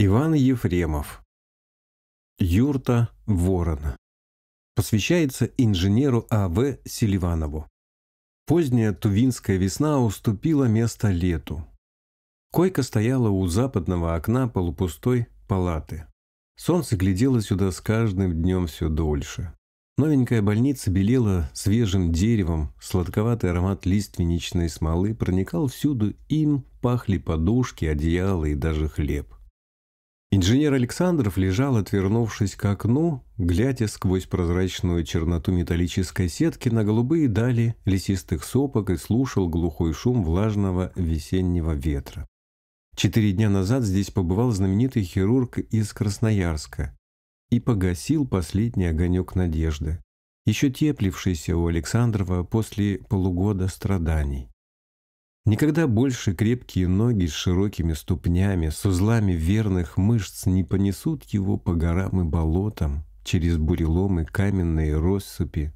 Иван Ефремов. Юрта Ворона. Посвящается инженеру А.В. Селиванову. Поздняя тувинская весна уступила место лету. Койка стояла у западного окна полупустой палаты. Солнце глядело сюда с каждым днем все дольше. Новенькая больница белела свежим деревом, сладковатый аромат лиственничной смолы проникал всюду, им пахли подушки, одеяла и даже хлеб. Инженер Александров лежал, отвернувшись к окну, глядя сквозь прозрачную черноту металлической сетки на голубые дали лесистых сопок и слушал глухой шум влажного весеннего ветра. Четыре дня назад здесь побывал знаменитый хирург из Красноярска и погасил последний огонек надежды, еще теплившийся у Александрова после полугода страданий. Никогда больше крепкие ноги с широкими ступнями, с узлами верных мышц не понесут его по горам и болотам, через буреломы, каменные россыпи,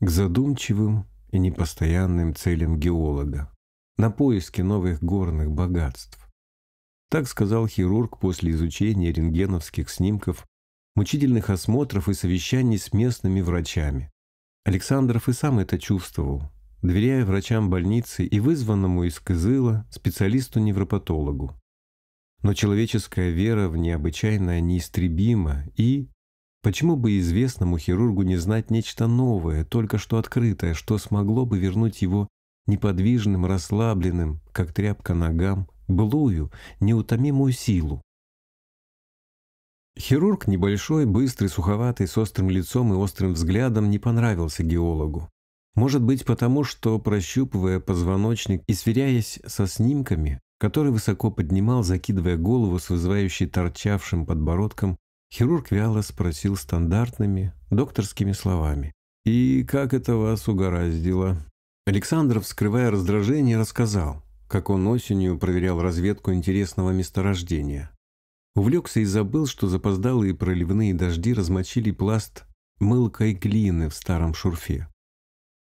к задумчивым и непостоянным целям геолога, на поиски новых горных богатств. Так сказал хирург после изучения рентгеновских снимков, мучительных осмотров и совещаний с местными врачами. Александров и сам это чувствовал, доверяя врачам больницы и вызванному из Кызыла специалисту-невропатологу. Но человеческая вера в необычайное неистребима и... Почему бы известному хирургу не знать нечто новое, только что открытое, что смогло бы вернуть его неподвижным, расслабленным, как тряпка ногам, былую, неутомимую силу? Хирург, небольшой, быстрый, суховатый, с острым лицом и острым взглядом, не понравился геологу. Может быть потому, что, прощупывая позвоночник и сверяясь со снимками, который высоко поднимал, закидывая голову с вызывающей торчавшим подбородком, хирург вяло спросил стандартными докторскими словами. «И как это вас угораздило?» Александров, скрывая раздражение, рассказал, как он осенью проверял разведку интересного месторождения. Увлекся и забыл, что запоздалые проливные дожди размочили пласт мылкой глины в старом шурфе.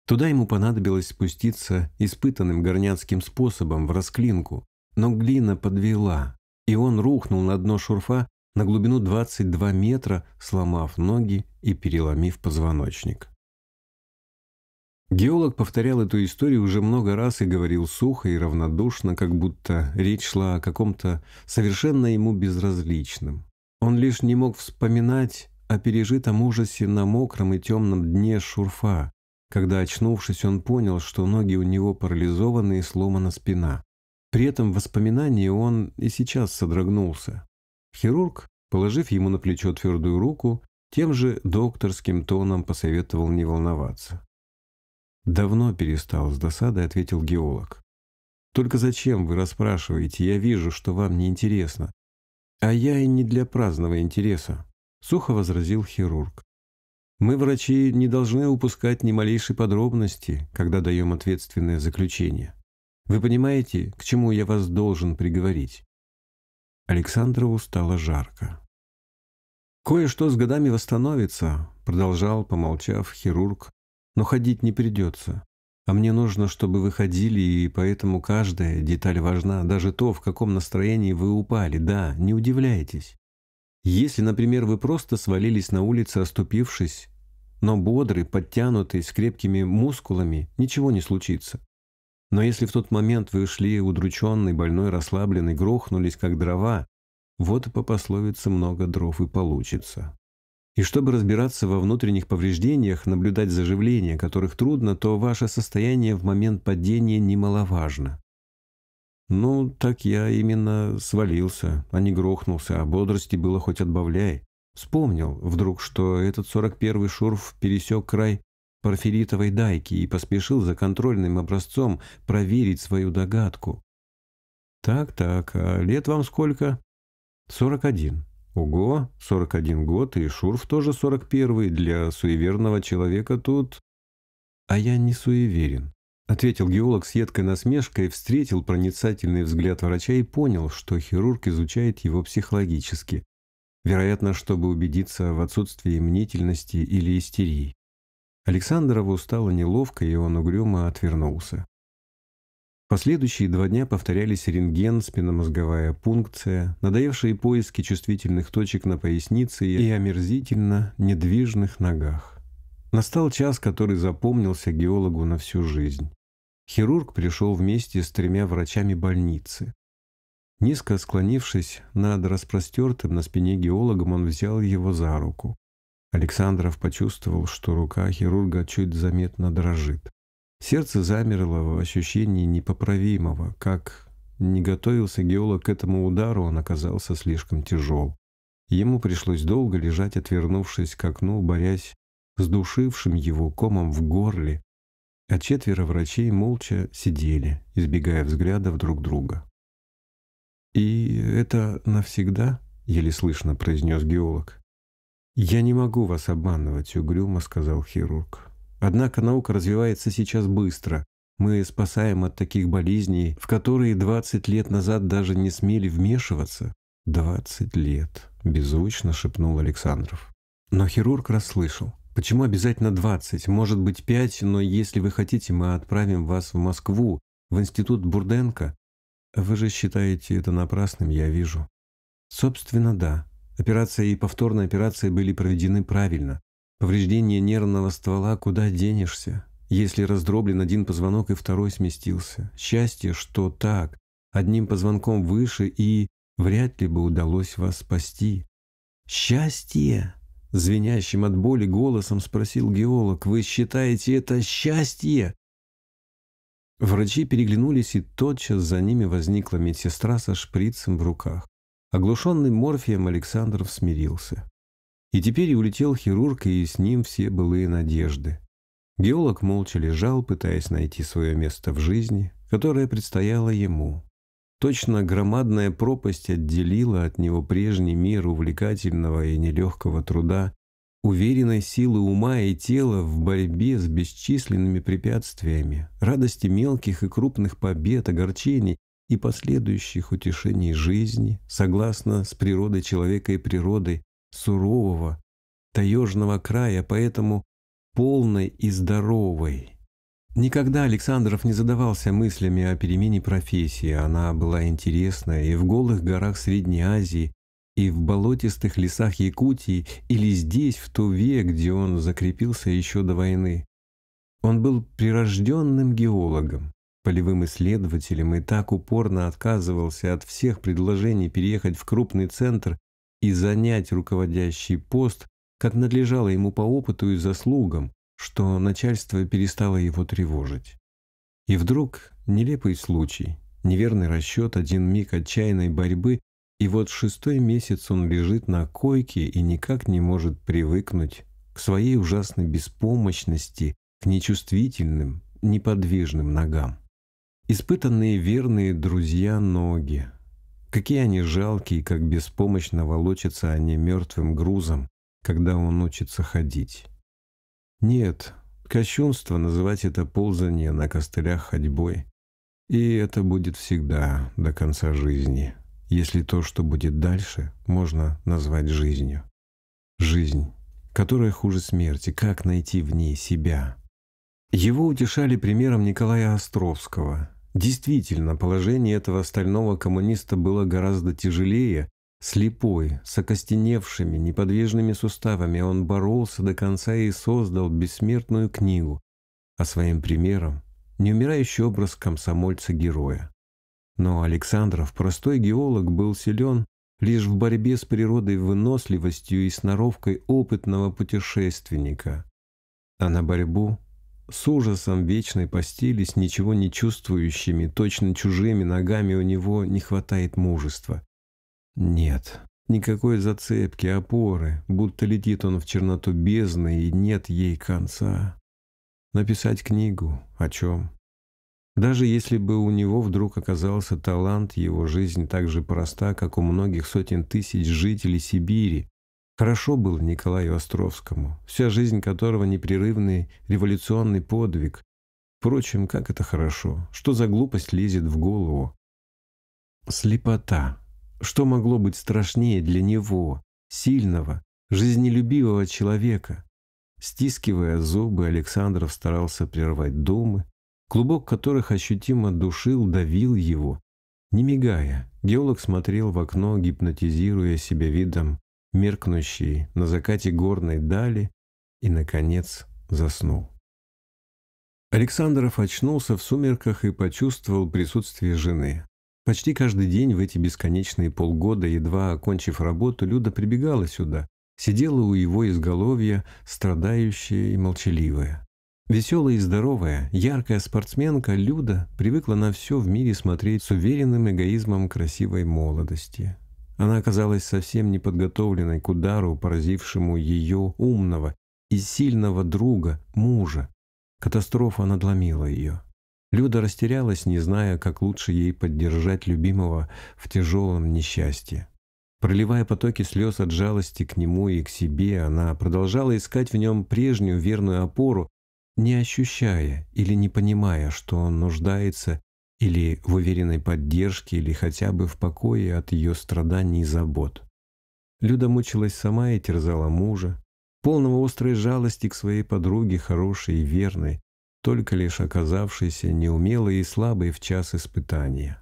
Туда ему понадобилось спуститься испытанным горняцким способом в расклинку, но глина подвела, и он рухнул на дно шурфа на глубину 22 метра, сломав ноги и переломив позвоночник. Геолог повторял эту историю уже много раз и говорил сухо и равнодушно, как будто речь шла о каком-то совершенно ему безразличном. Он лишь не мог вспоминать о пережитом ужасе на мокром и темном дне шурфа, когда очнувшись, он понял, что ноги у него парализованы и сломана спина. При этом в воспоминании он и сейчас содрогнулся. Хирург, положив ему на плечо твердую руку, тем же докторским тоном посоветовал не волноваться. «Давно перестал с досадой», — ответил геолог. «Только зачем вы расспрашиваете? Я вижу, что вам неинтересно». «А я и не для праздного интереса», — сухо возразил хирург. Мы, врачи, не должны упускать ни малейшей подробности, когда даем ответственное заключение. Вы понимаете, к чему я вас должен приговорить?» Александрову стало жарко. «Кое-что с годами восстановится», — продолжал, помолчав, хирург, «но ходить не придется. А мне нужно, чтобы вы ходили, и поэтому каждая деталь важна, даже то, в каком настроении вы упали. Да, не удивляйтесь. Если, например, вы просто свалились на улице, оступившись, но бодрый, подтянутый, с крепкими мускулами, ничего не случится. Но если в тот момент вы шли удрученный, больной, расслабленный, грохнулись, как дрова, вот и по пословице много дров и получится. И чтобы разбираться во внутренних повреждениях, наблюдать заживления, которых трудно, то ваше состояние в момент падения немаловажно. Ну, так я именно свалился, а не грохнулся, а бодрости было хоть отбавляй. Вспомнил вдруг, что этот сорок первый шурф пересек край порфиритовой дайки и поспешил за контрольным образцом проверить свою догадку. «Так-так, а лет вам сколько?» Сорок «41. Ого, один год, и шурф тоже сорок первый. Для суеверного человека тут...» «А я не суеверен. Ответил геолог с едкой насмешкой, встретил проницательный взгляд врача и понял, что хирург изучает его психологически. Вероятно, чтобы убедиться в отсутствии мнительности или истерии. Александрову стало неловко, и он угрюмо отвернулся. Последующие два дня повторялись рентген, спинномозговая пункция, надоевшие поиски чувствительных точек на пояснице и омерзительно недвижных ногах. Настал час, который запомнился геологу на всю жизнь. Хирург пришел вместе с тремя врачами больницы. Низко склонившись над распростертым на спине геологом, он взял его за руку. Александров почувствовал, что рука хирурга чуть заметно дрожит. Сердце замерло в ощущении непоправимого. Как не готовился геолог к этому удару, он оказался слишком тяжел. Ему пришлось долго лежать, отвернувшись к окну, борясь с душившим его комом в горле а четверо врачей молча сидели, избегая взглядов друг друга. «И это навсегда?» — еле слышно произнес геолог. «Я не могу вас обманывать», — угрюмо сказал хирург. «Однако наука развивается сейчас быстро. Мы спасаем от таких болезней, в которые 20 лет назад даже не смели вмешиваться». «Двадцать лет», — беззвучно шепнул Александров. Но хирург расслышал. Почему обязательно 20? Может быть 5, но если вы хотите, мы отправим вас в Москву, в институт Бурденко. Вы же считаете это напрасным, я вижу. Собственно, да. Операция и повторная операция были проведены правильно. Повреждение нервного ствола куда денешься, если раздроблен один позвонок и второй сместился. Счастье, что так, одним позвонком выше и вряд ли бы удалось вас спасти. Счастье! Звенящим от боли голосом спросил геолог, «Вы считаете это счастье?» Врачи переглянулись, и тотчас за ними возникла медсестра со шприцем в руках. Оглушенный морфием Александров смирился. И теперь улетел хирург, и с ним все былые надежды. Геолог молча лежал, пытаясь найти свое место в жизни, которое предстояло ему, Точно громадная пропасть отделила от него прежний мир увлекательного и нелегкого труда, уверенной силы ума и тела в борьбе с бесчисленными препятствиями, радости мелких и крупных побед, огорчений и последующих утешений жизни, согласно с природой человека и природой сурового, таежного края, поэтому полной и здоровой, Никогда Александров не задавался мыслями о перемене профессии. Она была интересна и в голых горах Средней Азии, и в болотистых лесах Якутии, или здесь, в Туве, где он закрепился еще до войны. Он был прирожденным геологом, полевым исследователем и так упорно отказывался от всех предложений переехать в крупный центр и занять руководящий пост, как надлежало ему по опыту и заслугам, что начальство перестало его тревожить. И вдруг нелепый случай, неверный расчет, один миг отчаянной борьбы, и вот шестой месяц он лежит на койке и никак не может привыкнуть к своей ужасной беспомощности, к нечувствительным, неподвижным ногам. Испытанные верные друзья ноги. Какие они жалкие, как беспомощно волочатся они мертвым грузом, когда он учится ходить. Нет, кощунство называть это ползание на костылях ходьбой. И это будет всегда, до конца жизни, если то, что будет дальше, можно назвать жизнью. Жизнь, которая хуже смерти, как найти в ней себя? Его утешали примером Николая Островского. Действительно, положение этого стального коммуниста было гораздо тяжелее, Слепой, с окостеневшими, неподвижными суставами, он боролся до конца и создал бессмертную книгу, а своим примером – неумирающий образ комсомольца-героя. Но Александров, простой геолог, был силен лишь в борьбе с природой выносливостью и сноровкой опытного путешественника. А на борьбу с ужасом вечной постились ничего не чувствующими, точно чужими ногами у него не хватает мужества. Нет, никакой зацепки, опоры, будто летит он в черноту бездны и нет ей конца. Написать книгу о чем? Даже если бы у него вдруг оказался талант, его жизнь так же проста, как у многих сотен тысяч жителей Сибири. Хорошо было Николаю Островскому, вся жизнь которого непрерывный революционный подвиг. Впрочем, как это хорошо, что за глупость лезет в голову. Слепота что могло быть страшнее для него, сильного, жизнелюбивого человека? Стискивая зубы, Александров старался прервать думы, клубок которых ощутимо душил, давил его. Не мигая, геолог смотрел в окно, гипнотизируя себя видом, меркнущий на закате горной дали, и, наконец, заснул. Александров очнулся в сумерках и почувствовал присутствие жены. Почти каждый день в эти бесконечные полгода, едва окончив работу, Люда прибегала сюда, сидела у его изголовья, страдающая и молчаливая. Веселая и здоровая, яркая спортсменка Люда привыкла на все в мире смотреть с уверенным эгоизмом красивой молодости. Она оказалась совсем неподготовленной к удару, поразившему ее умного и сильного друга, мужа. Катастрофа надломила ее. Люда растерялась, не зная, как лучше ей поддержать любимого в тяжелом несчастье. Проливая потоки слез от жалости к нему и к себе, она продолжала искать в нем прежнюю верную опору, не ощущая или не понимая, что он нуждается или в уверенной поддержке, или хотя бы в покое от ее страданий и забот. Люда мучилась сама и терзала мужа, полного острой жалости к своей подруге, хорошей и верной, только лишь оказавшейся неумелой и слабой в час испытания.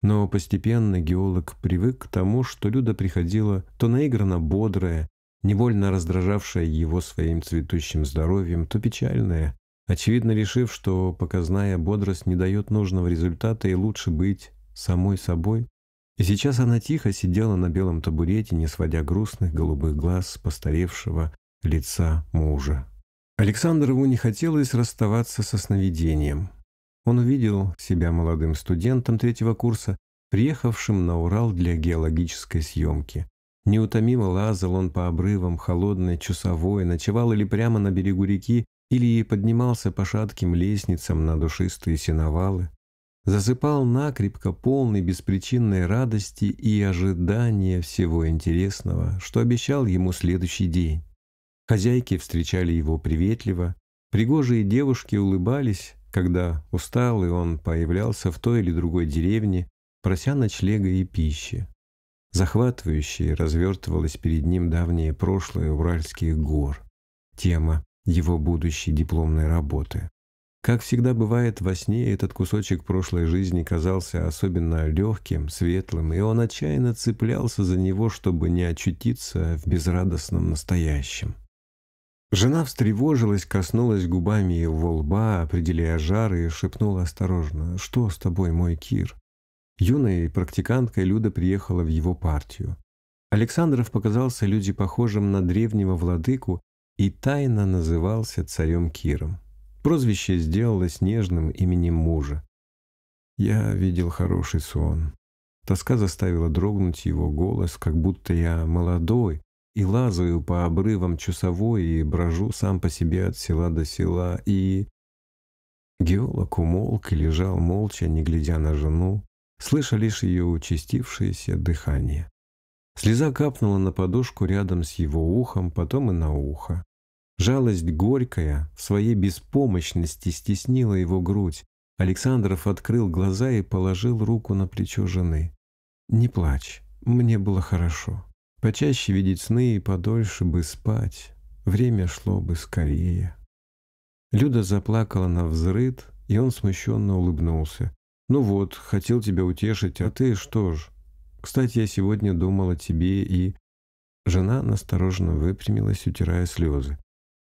Но постепенно геолог привык к тому, что Люда приходила то наигранно бодрая, невольно раздражавшая его своим цветущим здоровьем, то печальная, очевидно решив, что показная бодрость не дает нужного результата и лучше быть самой собой. И сейчас она тихо сидела на белом табурете, не сводя грустных голубых глаз с постаревшего лица мужа. Александрову не хотелось расставаться со сновидением. Он увидел себя молодым студентом третьего курса, приехавшим на Урал для геологической съемки. Неутомимо лазал он по обрывам, холодной, часовой, ночевал или прямо на берегу реки, или поднимался по шатким лестницам на душистые сеновалы. Засыпал накрепко, полный беспричинной радости и ожидания всего интересного, что обещал ему следующий день. Хозяйки встречали его приветливо, пригожие девушки улыбались, когда устал и он появлялся в той или другой деревне, прося ночлега и пищи. Захватывающе развертывалось перед ним давнее прошлое Уральских гор, тема его будущей дипломной работы. Как всегда бывает, во сне этот кусочек прошлой жизни казался особенно легким, светлым, и он отчаянно цеплялся за него, чтобы не очутиться в безрадостном настоящем. Жена встревожилась, коснулась губами его лба, определяя жар, и шепнула осторожно «Что с тобой, мой Кир?». Юной практиканткой Люда приехала в его партию. Александров показался люди похожим на древнего владыку и тайно назывался царем Киром. Прозвище сделалось нежным именем мужа. Я видел хороший сон. Тоска заставила дрогнуть его голос, как будто я молодой, и лазаю по обрывам часовой и брожу сам по себе от села до села, и... Геолог умолк и лежал молча, не глядя на жену, слыша лишь ее участившееся дыхание. Слеза капнула на подушку рядом с его ухом, потом и на ухо. Жалость горькая в своей беспомощности стеснила его грудь. Александров открыл глаза и положил руку на плечо жены. «Не плачь, мне было хорошо». Почаще видеть сны и подольше бы спать. Время шло бы скорее. Люда заплакала на взрыд, и он смущенно улыбнулся. «Ну вот, хотел тебя утешить, а ты что ж? Кстати, я сегодня думала о тебе и...» Жена настороженно выпрямилась, утирая слезы.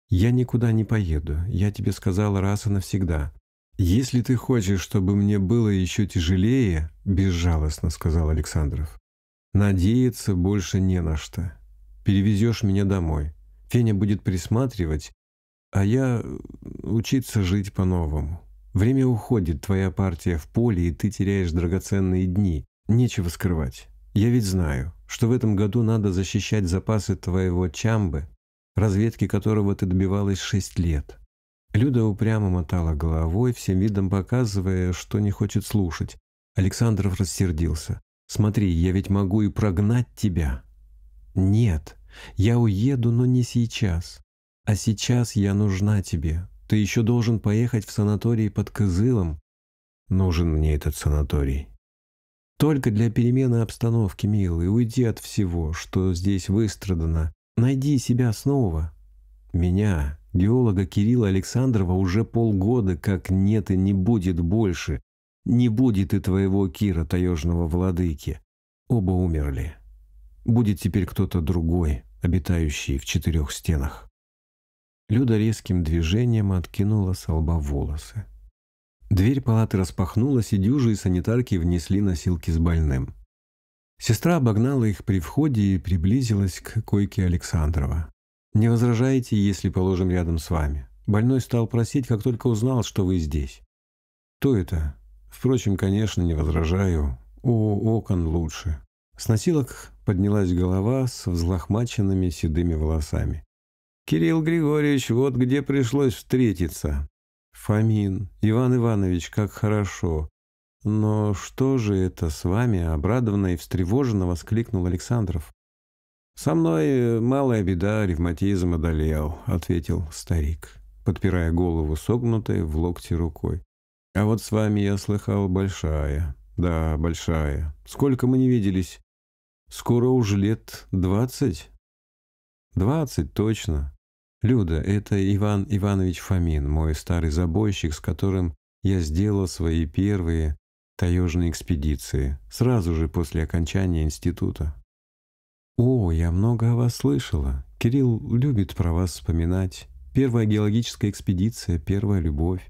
«Я никуда не поеду. Я тебе сказала раз и навсегда. Если ты хочешь, чтобы мне было еще тяжелее...» — безжалостно сказал Александров. Надеяться больше не на что. Перевезешь меня домой. Феня будет присматривать, а я э, учиться жить по-новому. Время уходит, твоя партия в поле, и ты теряешь драгоценные дни. Нечего скрывать. Я ведь знаю, что в этом году надо защищать запасы твоего чамбы, разведки которого ты добивалась шесть лет. Люда упрямо мотала головой, всем видом показывая, что не хочет слушать. Александров рассердился. Смотри, я ведь могу и прогнать тебя. Нет, я уеду, но не сейчас. А сейчас я нужна тебе. Ты еще должен поехать в санаторий под Кызылом. Нужен мне этот санаторий. Только для перемены обстановки, милый, уйди от всего, что здесь выстрадано. Найди себя снова. Меня, геолога Кирилла Александрова, уже полгода как нет и не будет больше. Не будет и твоего Кира, таежного владыки. Оба умерли. Будет теперь кто-то другой, обитающий в четырех стенах. Люда резким движением откинула с лба волосы. Дверь палаты распахнулась, и дюжи и санитарки внесли носилки с больным. Сестра обогнала их при входе и приблизилась к койке Александрова. «Не возражаете, если положим рядом с вами?» Больной стал просить, как только узнал, что вы здесь. «Кто это?» Впрочем, конечно, не возражаю. О, окон лучше. С носилок поднялась голова с взлохмаченными седыми волосами. «Кирилл Григорьевич, вот где пришлось встретиться!» «Фомин, Иван Иванович, как хорошо!» «Но что же это с вами?» — обрадованно и встревоженно воскликнул Александров. «Со мной э, малая беда, ревматизм одолел», — ответил старик, подпирая голову согнутой в локте рукой. А вот с вами, я слыхал, большая. Да, большая. Сколько мы не виделись? Скоро уже лет двадцать? Двадцать, точно. Люда, это Иван Иванович Фомин, мой старый забойщик, с которым я сделал свои первые таежные экспедиции, сразу же после окончания института. «О, я много о вас слышала. Кирилл любит про вас вспоминать. Первая геологическая экспедиция, первая любовь.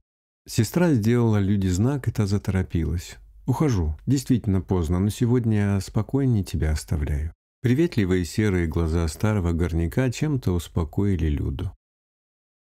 Сестра сделала люди знак, и та заторопилась. «Ухожу. Действительно поздно, но сегодня я спокойнее тебя оставляю». Приветливые серые глаза старого горняка чем-то успокоили Люду.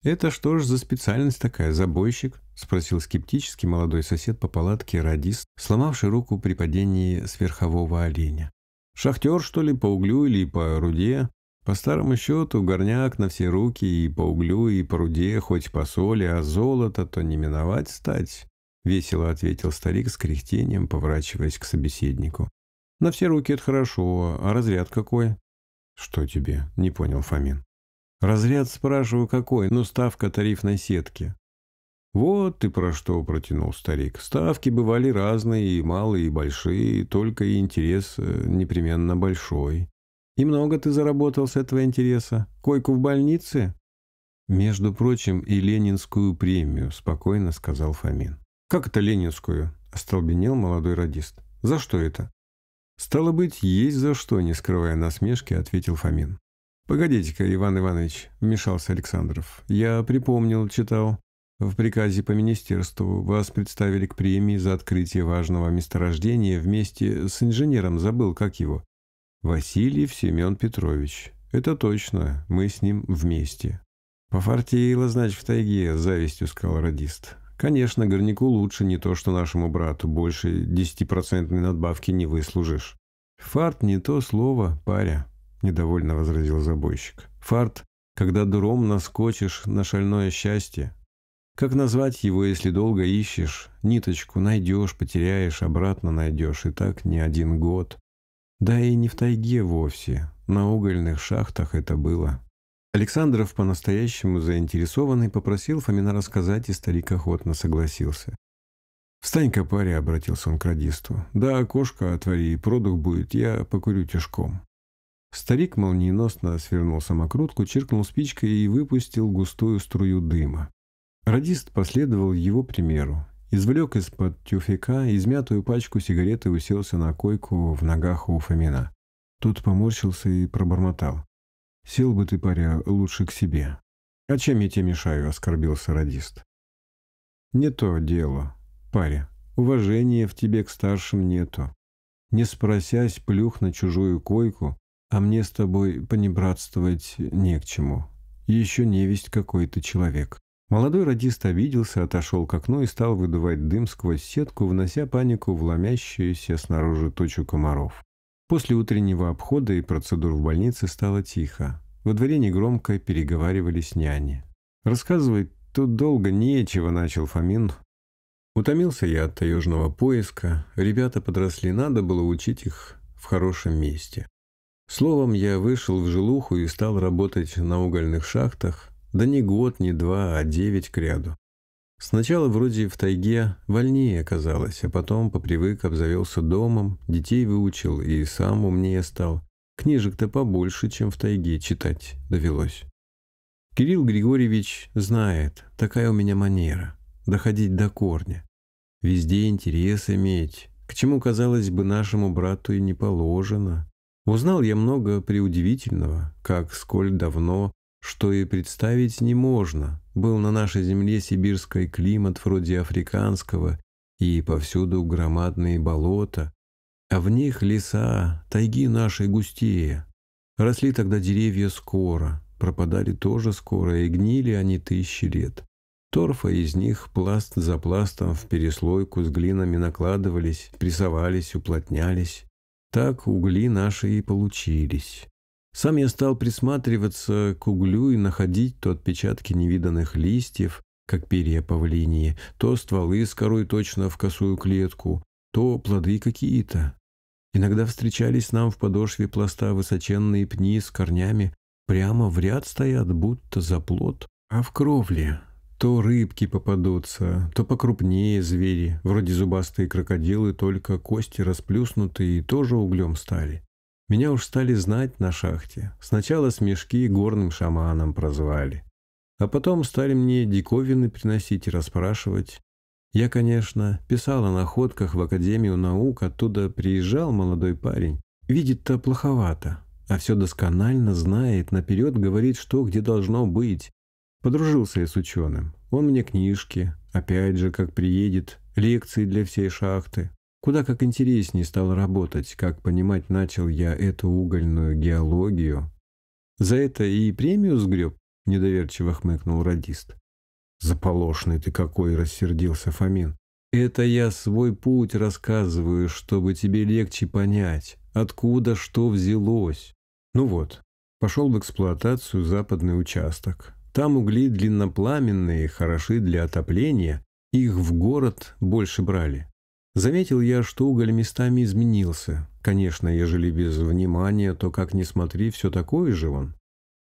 «Это что ж за специальность такая, забойщик?» – спросил скептически молодой сосед по палатке радист, сломавший руку при падении сверхового оленя. «Шахтер, что ли, по углю или по руде?» По старому счету, горняк на все руки и по углю, и по руде, хоть по соли, а золото то не миновать стать, — весело ответил старик с кряхтением, поворачиваясь к собеседнику. — На все руки это хорошо, а разряд какой? — Что тебе? — не понял Фомин. — Разряд спрашиваю какой, но ну, ставка тарифной сетки. — Вот ты про что, — протянул старик. Ставки бывали разные, и малые, и большие, только и интерес э, непременно большой. И много ты заработал с этого интереса? Койку в больнице?» «Между прочим, и ленинскую премию», — спокойно сказал Фомин. «Как это ленинскую?» — остолбенел молодой радист. «За что это?» «Стало быть, есть за что», — не скрывая насмешки, ответил Фомин. «Погодите-ка, Иван Иванович», — вмешался Александров. «Я припомнил, читал. В приказе по министерству вас представили к премии за открытие важного месторождения вместе с инженером, забыл, как его. Васильев Семен Петрович. Это точно, мы с ним вместе. Пофартило, значит, в тайге, завистью сказал радист. Конечно, горняку лучше не то, что нашему брату. Больше десятипроцентной надбавки не выслужишь. Фарт не то слово, паря, недовольно возразил забойщик. Фарт, когда дуром наскочишь на шальное счастье. Как назвать его, если долго ищешь? Ниточку найдешь, потеряешь, обратно найдешь. И так не один год. Да и не в тайге вовсе. На угольных шахтах это было. Александров, по-настоящему заинтересованный, попросил Фомина рассказать, и старик охотно согласился. «Встань-ка, паря», паре, обратился он к радисту. «Да, окошко отвори, и продух будет, я покурю тяжком». Старик молниеносно свернул самокрутку, чиркнул спичкой и выпустил густую струю дыма. Радист последовал его примеру извлек из-под тюфика измятую пачку сигарет и уселся на койку в ногах у Фомина. Тот поморщился и пробормотал. «Сел бы ты, паря, лучше к себе». «А чем я тебе мешаю?» — оскорбился радист. «Не то дело, паря. Уважения в тебе к старшим нету. Не спросясь, плюх на чужую койку, а мне с тобой понебратствовать не к чему. Еще невесть какой-то человек». Молодой радист обиделся, отошел к окну и стал выдувать дым сквозь сетку, внося панику в ломящуюся снаружи тучу комаров. После утреннего обхода и процедур в больнице стало тихо. Во дворе негромко переговаривались няни. «Рассказывать тут долго нечего», — начал Фомин. «Утомился я от таежного поиска. Ребята подросли, надо было учить их в хорошем месте. Словом, я вышел в жилуху и стал работать на угольных шахтах, да не год, не два, а девять к ряду. Сначала вроде в тайге вольнее оказалось, а потом попривык обзавелся домом, детей выучил и сам умнее стал. Книжек-то побольше, чем в тайге читать довелось. Кирилл Григорьевич знает, такая у меня манера – доходить до корня. Везде интерес иметь, к чему, казалось бы, нашему брату и не положено. Узнал я много преудивительного, как сколь давно что и представить не можно. Был на нашей земле сибирский климат вроде африканского, и повсюду громадные болота, а в них леса, тайги наши густее. Росли тогда деревья скоро, пропадали тоже скоро, и гнили они тысячи лет. Торфа из них пласт за пластом в переслойку с глинами накладывались, прессовались, уплотнялись. Так угли наши и получились. Сам я стал присматриваться к углю и находить то отпечатки невиданных листьев, как перья павлиньи, то стволы с корой точно в косую клетку, то плоды какие-то. Иногда встречались нам в подошве пласта высоченные пни с корнями, прямо в ряд стоят, будто за плод, а в кровле то рыбки попадутся, то покрупнее звери, вроде зубастые крокодилы, только кости расплюснутые и тоже углем стали. Меня уж стали знать на шахте. Сначала смешки горным шаманом прозвали. А потом стали мне диковины приносить и расспрашивать. Я, конечно, писал о находках в Академию наук, оттуда приезжал молодой парень. Видит-то плоховато, а все досконально знает, наперед говорит, что где должно быть. Подружился я с ученым. Он мне книжки, опять же, как приедет, лекции для всей шахты, Куда как интереснее стал работать, как понимать начал я эту угольную геологию. За это и премию сгреб, недоверчиво хмыкнул радист. Заполошный ты какой, рассердился Фомин. Это я свой путь рассказываю, чтобы тебе легче понять, откуда что взялось. Ну вот, пошел в эксплуатацию западный участок. Там угли длиннопламенные, хороши для отопления, их в город больше брали. Заметил я, что уголь местами изменился. Конечно, ежели без внимания, то, как ни смотри, все такое же он.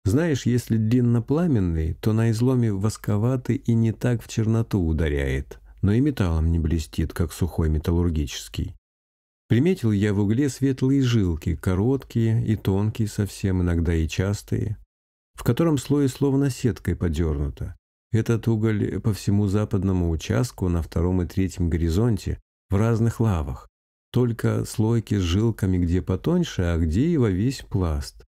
Знаешь, если длиннопламенный, то на изломе восковатый и не так в черноту ударяет, но и металлом не блестит, как сухой металлургический. Приметил я в угле светлые жилки, короткие и тонкие совсем, иногда и частые, в котором слое словно сеткой подернуто. Этот уголь по всему западному участку на втором и третьем горизонте в разных лавах, только слойки с жилками где потоньше, а где и во весь пласт.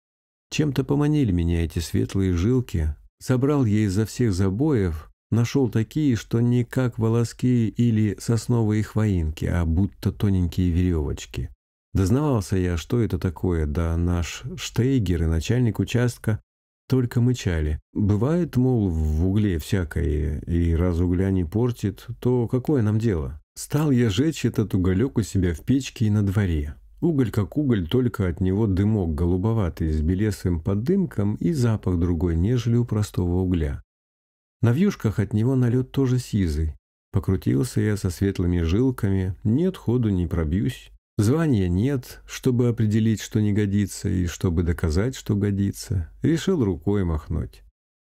Чем-то поманили меня эти светлые жилки, собрал я изо всех забоев, нашел такие, что не как волоски или сосновые хвоинки, а будто тоненькие веревочки. Дознавался я, что это такое, да наш Штейгер и начальник участка только мычали. Бывает, мол, в угле всякое, и раз угля не портит, то какое нам дело? Стал я жечь этот уголек у себя в печке и на дворе. Уголь как уголь, только от него дымок голубоватый с белесым поддымком и запах другой, нежели у простого угля. На вьюшках от него налет тоже сизый. Покрутился я со светлыми жилками, нет ходу не пробьюсь. Звания нет, чтобы определить, что не годится, и чтобы доказать, что годится. Решил рукой махнуть.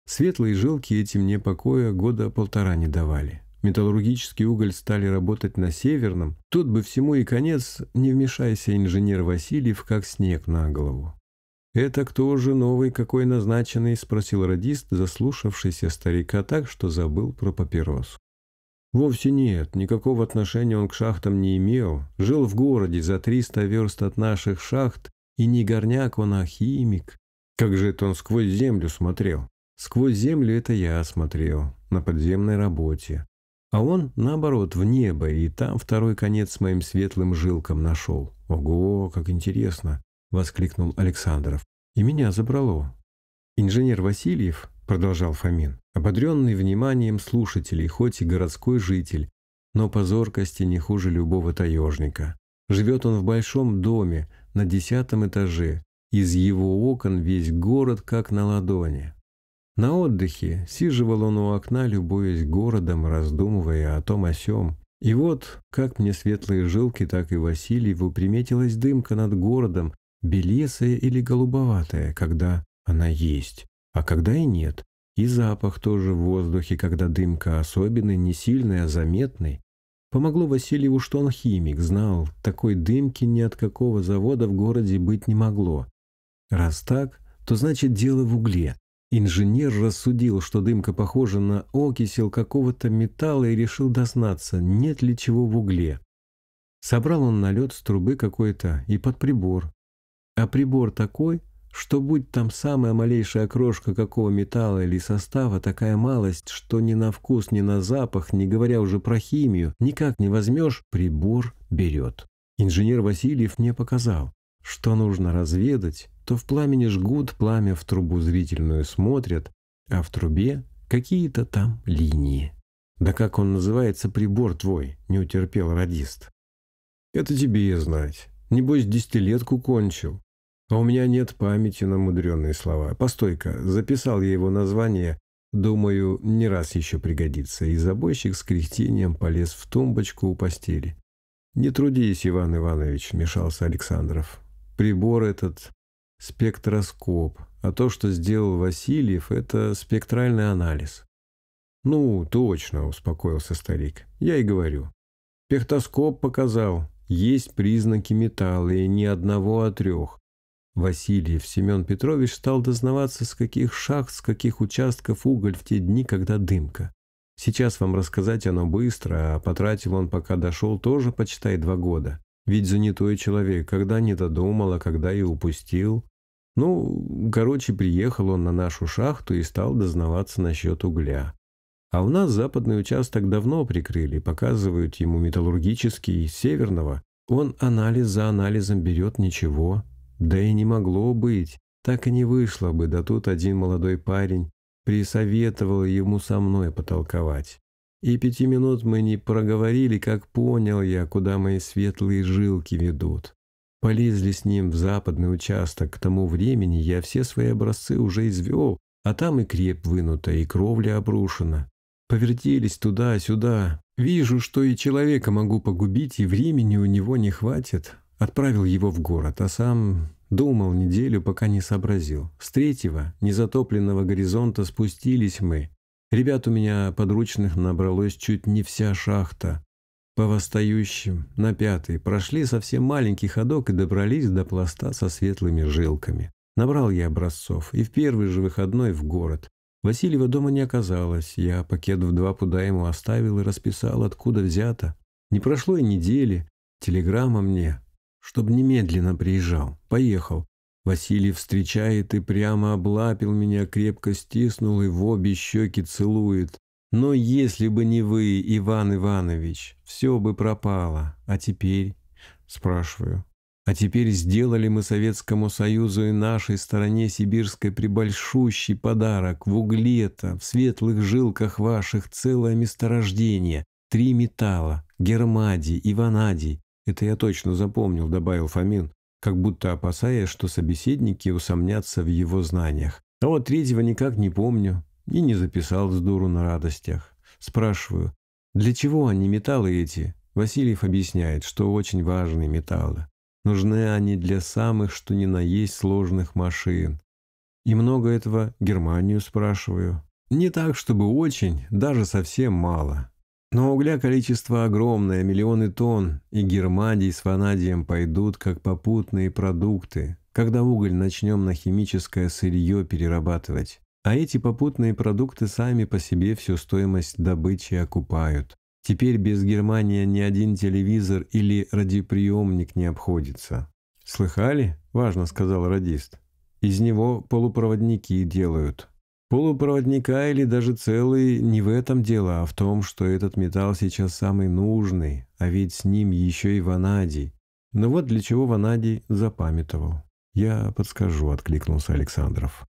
Светлые жилки эти мне покоя года полтора не давали металлургический уголь стали работать на Северном, тут бы всему и конец, не вмешайся инженер Васильев, как снег на голову. «Это кто же новый, какой назначенный?» – спросил радист, заслушавшийся старика так, что забыл про папиросу. Вовсе нет, никакого отношения он к шахтам не имел. Жил в городе за 300 верст от наших шахт, и не горняк он, а химик. Как же это он сквозь землю смотрел? Сквозь землю это я смотрел, на подземной работе. А он, наоборот, в небо, и там второй конец с моим светлым жилком нашел. «Ого, как интересно!» — воскликнул Александров. «И меня забрало». «Инженер Васильев», — продолжал Фомин, ободренный вниманием слушателей, хоть и городской житель, но по зоркости не хуже любого таежника. Живет он в большом доме на десятом этаже. Из его окон весь город как на ладони. На отдыхе сиживал он у окна, любуясь городом, раздумывая о том о сём. И вот, как мне светлые жилки, так и Васильеву приметилась дымка над городом, белесая или голубоватая, когда она есть, а когда и нет. И запах тоже в воздухе, когда дымка особенный, не сильный, а заметный. Помогло Васильеву, что он химик, знал, такой дымки ни от какого завода в городе быть не могло. Раз так, то значит дело в угле. Инженер рассудил, что дымка похожа на окисел какого-то металла и решил дознаться, нет ли чего в угле. Собрал он налет с трубы какой-то и под прибор. А прибор такой, что будь там самая малейшая крошка какого металла или состава, такая малость, что ни на вкус, ни на запах, не говоря уже про химию, никак не возьмешь, прибор берет. Инженер Васильев мне показал, что нужно разведать, то в пламени жгут, пламя в трубу зрительную смотрят, а в трубе какие-то там линии. Да как он называется, прибор твой, не утерпел радист. Это тебе и знать. Небось, десятилетку кончил. А у меня нет памяти на мудреные слова. Постой-ка, записал я его название, думаю, не раз еще пригодится. И забойщик с кряхтением полез в тумбочку у постели. «Не трудись, Иван Иванович», — мешался Александров. «Прибор этот спектроскоп, а то, что сделал Васильев, это спектральный анализ. «Ну, точно», – успокоился старик. «Я и говорю. спектроскоп показал. Есть признаки металла, и ни одного, а трех. Васильев Семен Петрович стал дознаваться, с каких шахт, с каких участков уголь в те дни, когда дымка. Сейчас вам рассказать оно быстро, а потратил он, пока дошел, тоже, почитай, два года. Ведь занятой человек, когда не додумал, а когда и упустил. Ну, короче, приехал он на нашу шахту и стал дознаваться насчет угля. А у нас западный участок давно прикрыли, показывают ему металлургический, северного. Он анализ за анализом берет ничего. Да и не могло быть, так и не вышло бы, да тут один молодой парень присоветовал ему со мной потолковать. И пяти минут мы не проговорили, как понял я, куда мои светлые жилки ведут. Полезли с ним в западный участок. К тому времени я все свои образцы уже извел, а там и креп вынута, и кровля обрушена. Повертелись туда-сюда. Вижу, что и человека могу погубить, и времени у него не хватит. Отправил его в город, а сам думал неделю, пока не сообразил. С третьего, незатопленного горизонта спустились мы. Ребят у меня подручных набралось чуть не вся шахта. По восстающим на пятый прошли совсем маленький ходок и добрались до пласта со светлыми жилками. Набрал я образцов и в первый же выходной в город. Васильева дома не оказалось, я пакет в два пуда ему оставил и расписал, откуда взято. Не прошло и недели, телеграмма мне, чтоб немедленно приезжал, поехал. Василий встречает и прямо облапил меня, крепко стиснул и в обе щеки целует. Но если бы не вы, Иван Иванович, все бы пропало. А теперь, спрашиваю, а теперь сделали мы Советскому Союзу и нашей стороне сибирской прибольшущий подарок. В угле-то, в светлых жилках ваших целое месторождение. Три металла. Гермадий и Это я точно запомнил, добавил Фомин, как будто опасаясь, что собеседники усомнятся в его знаниях. А вот третьего никак не помню. И не записал дуру на радостях. Спрашиваю, для чего они металлы эти? Васильев объясняет, что очень важные металлы. Нужны они для самых, что ни на есть, сложных машин. И много этого Германию спрашиваю. Не так, чтобы очень, даже совсем мало. Но угля количество огромное, миллионы тонн, и Германии с Фанадием пойдут как попутные продукты, когда уголь начнем на химическое сырье перерабатывать. А эти попутные продукты сами по себе всю стоимость добычи окупают. Теперь без Германии ни один телевизор или радиоприемник не обходится. «Слыхали?» – важно сказал радист. «Из него полупроводники делают». Полупроводника или даже целый не в этом дело, а в том, что этот металл сейчас самый нужный, а ведь с ним еще и ванадий. Но вот для чего ванадий запамятовал. «Я подскажу», — откликнулся Александров.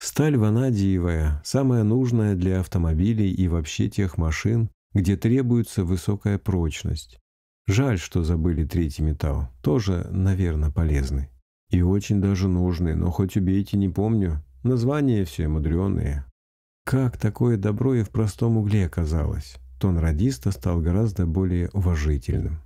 Сталь ванадиевая, самая нужная для автомобилей и вообще тех машин, где требуется высокая прочность. Жаль, что забыли третий металл, тоже, наверное, полезный. И очень даже нужный, но хоть убейте, не помню. Названия все мудреные. Как такое добро и в простом угле оказалось? Тон радиста стал гораздо более уважительным.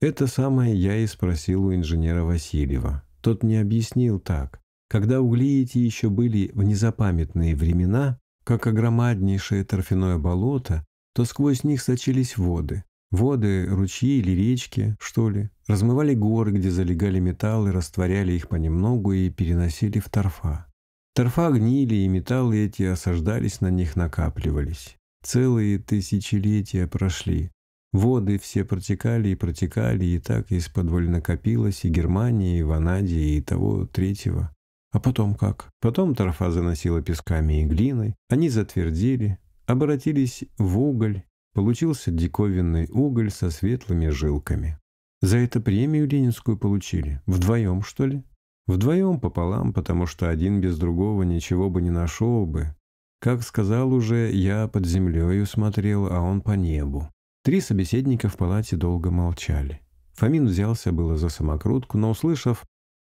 Это самое я и спросил у инженера Васильева. Тот мне объяснил так. Когда угли эти еще были в незапамятные времена, как огромаднейшее торфяное болото, то сквозь них сочились воды. Воды, ручьи или речки, что ли, размывали горы, где залегали металлы, растворяли их понемногу и переносили в торфа. Торфа гнили, и металлы эти осаждались на них, накапливались. Целые тысячелетия прошли. Воды все протекали и протекали, и так из-под накопилось и германия, и ванадия, и того третьего. А потом как? Потом торфа заносила песками и глиной. Они затвердили, обратились в уголь. Получился диковинный уголь со светлыми жилками. За это премию ленинскую получили. Вдвоем, что ли? Вдвоем пополам, потому что один без другого ничего бы не нашел бы. Как сказал уже, я под землею смотрел, а он по небу. Три собеседника в палате долго молчали. Фомин взялся было за самокрутку, но, услышав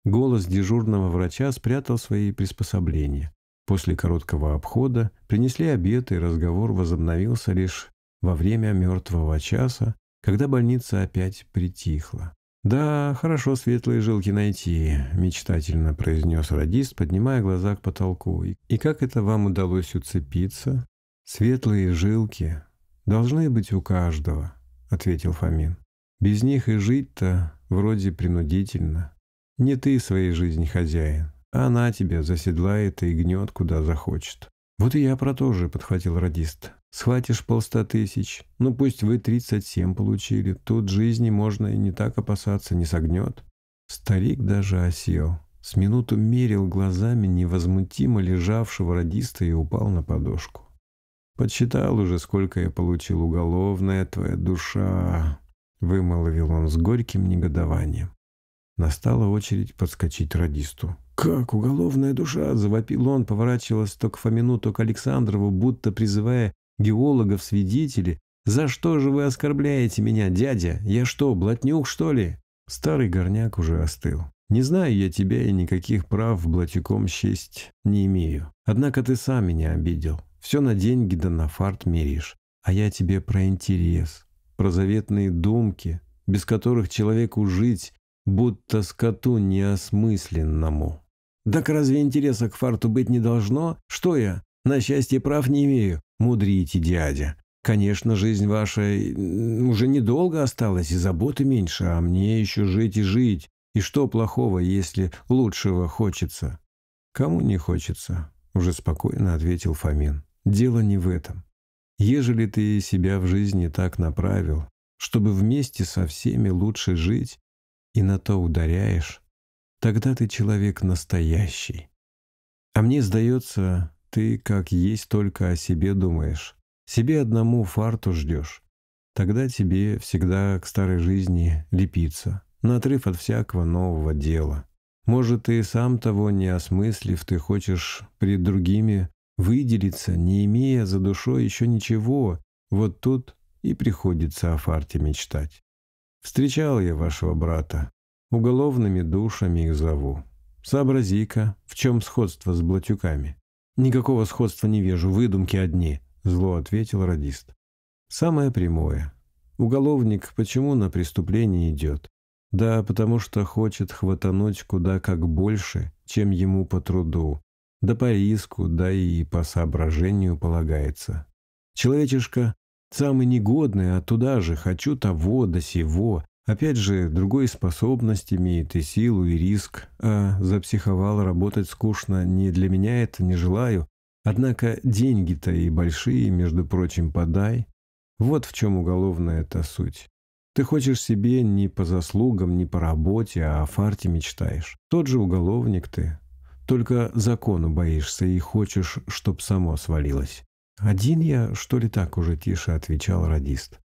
Голос дежурного врача спрятал свои приспособления. После короткого обхода принесли обед, и разговор возобновился лишь во время мертвого часа, когда больница опять притихла. «Да, хорошо светлые жилки найти», – мечтательно произнес радист, поднимая глаза к потолку. «И как это вам удалось уцепиться?» «Светлые жилки должны быть у каждого», – ответил Фомин. «Без них и жить-то вроде принудительно». Не ты своей жизни хозяин. А она тебя заседлает и гнет, куда захочет. Вот и я про то же, подхватил радист. Схватишь полста тысяч, ну пусть вы тридцать семь получили. Тут жизни можно и не так опасаться, не согнет. Старик даже осел. С минуту мерил глазами невозмутимо лежавшего радиста и упал на подошку. Подсчитал уже, сколько я получил уголовная твоя душа, вымолвил он с горьким негодованием. Настала очередь подскочить радисту. «Как уголовная душа!» – завопил он, поворачивался то к Фомину, то к Александрову, будто призывая геологов свидетели. «За что же вы оскорбляете меня, дядя? Я что, блатнюк, что ли?» Старый горняк уже остыл. «Не знаю я тебя и никаких прав блатюком счесть не имею. Однако ты сам меня обидел. Все на деньги да на фарт меришь. А я тебе про интерес, про заветные думки, без которых человеку жить, будто скоту неосмысленному. Так разве интереса к фарту быть не должно? Что я? На счастье прав не имею. Мудрите, дядя. Конечно, жизнь ваша уже недолго осталась, и заботы меньше, а мне еще жить и жить. И что плохого, если лучшего хочется? Кому не хочется? Уже спокойно ответил Фомин. Дело не в этом. Ежели ты себя в жизни так направил, чтобы вместе со всеми лучше жить, и на то ударяешь, тогда ты человек настоящий. А мне сдается, ты как есть только о себе думаешь, себе одному фарту ждешь. Тогда тебе всегда к старой жизни лепиться, на отрыв от всякого нового дела. Может, и сам того не осмыслив, ты хочешь пред другими выделиться, не имея за душой еще ничего. Вот тут и приходится о фарте мечтать. Встречал я вашего брата. Уголовными душами их зову. Сообрази-ка, в чем сходство с блатюками?» «Никакого сходства не вижу, выдумки одни», — зло ответил радист. «Самое прямое. Уголовник почему на преступление идет? Да, потому что хочет хватануть куда как больше, чем ему по труду. Да по риску, да и по соображению полагается. Человечишка Самый негодный, а туда же хочу того до сего. Опять же, другой способность имеет и силу, и риск. А за психовал работать скучно, не для меня это, не желаю. Однако деньги-то и большие, между прочим, подай. Вот в чем уголовная эта суть. Ты хочешь себе не по заслугам, не по работе, а о фарте мечтаешь. Тот же уголовник ты. Только закону боишься и хочешь, чтоб само свалилось. «Один я, что ли, так уже тише?» — отвечал радист.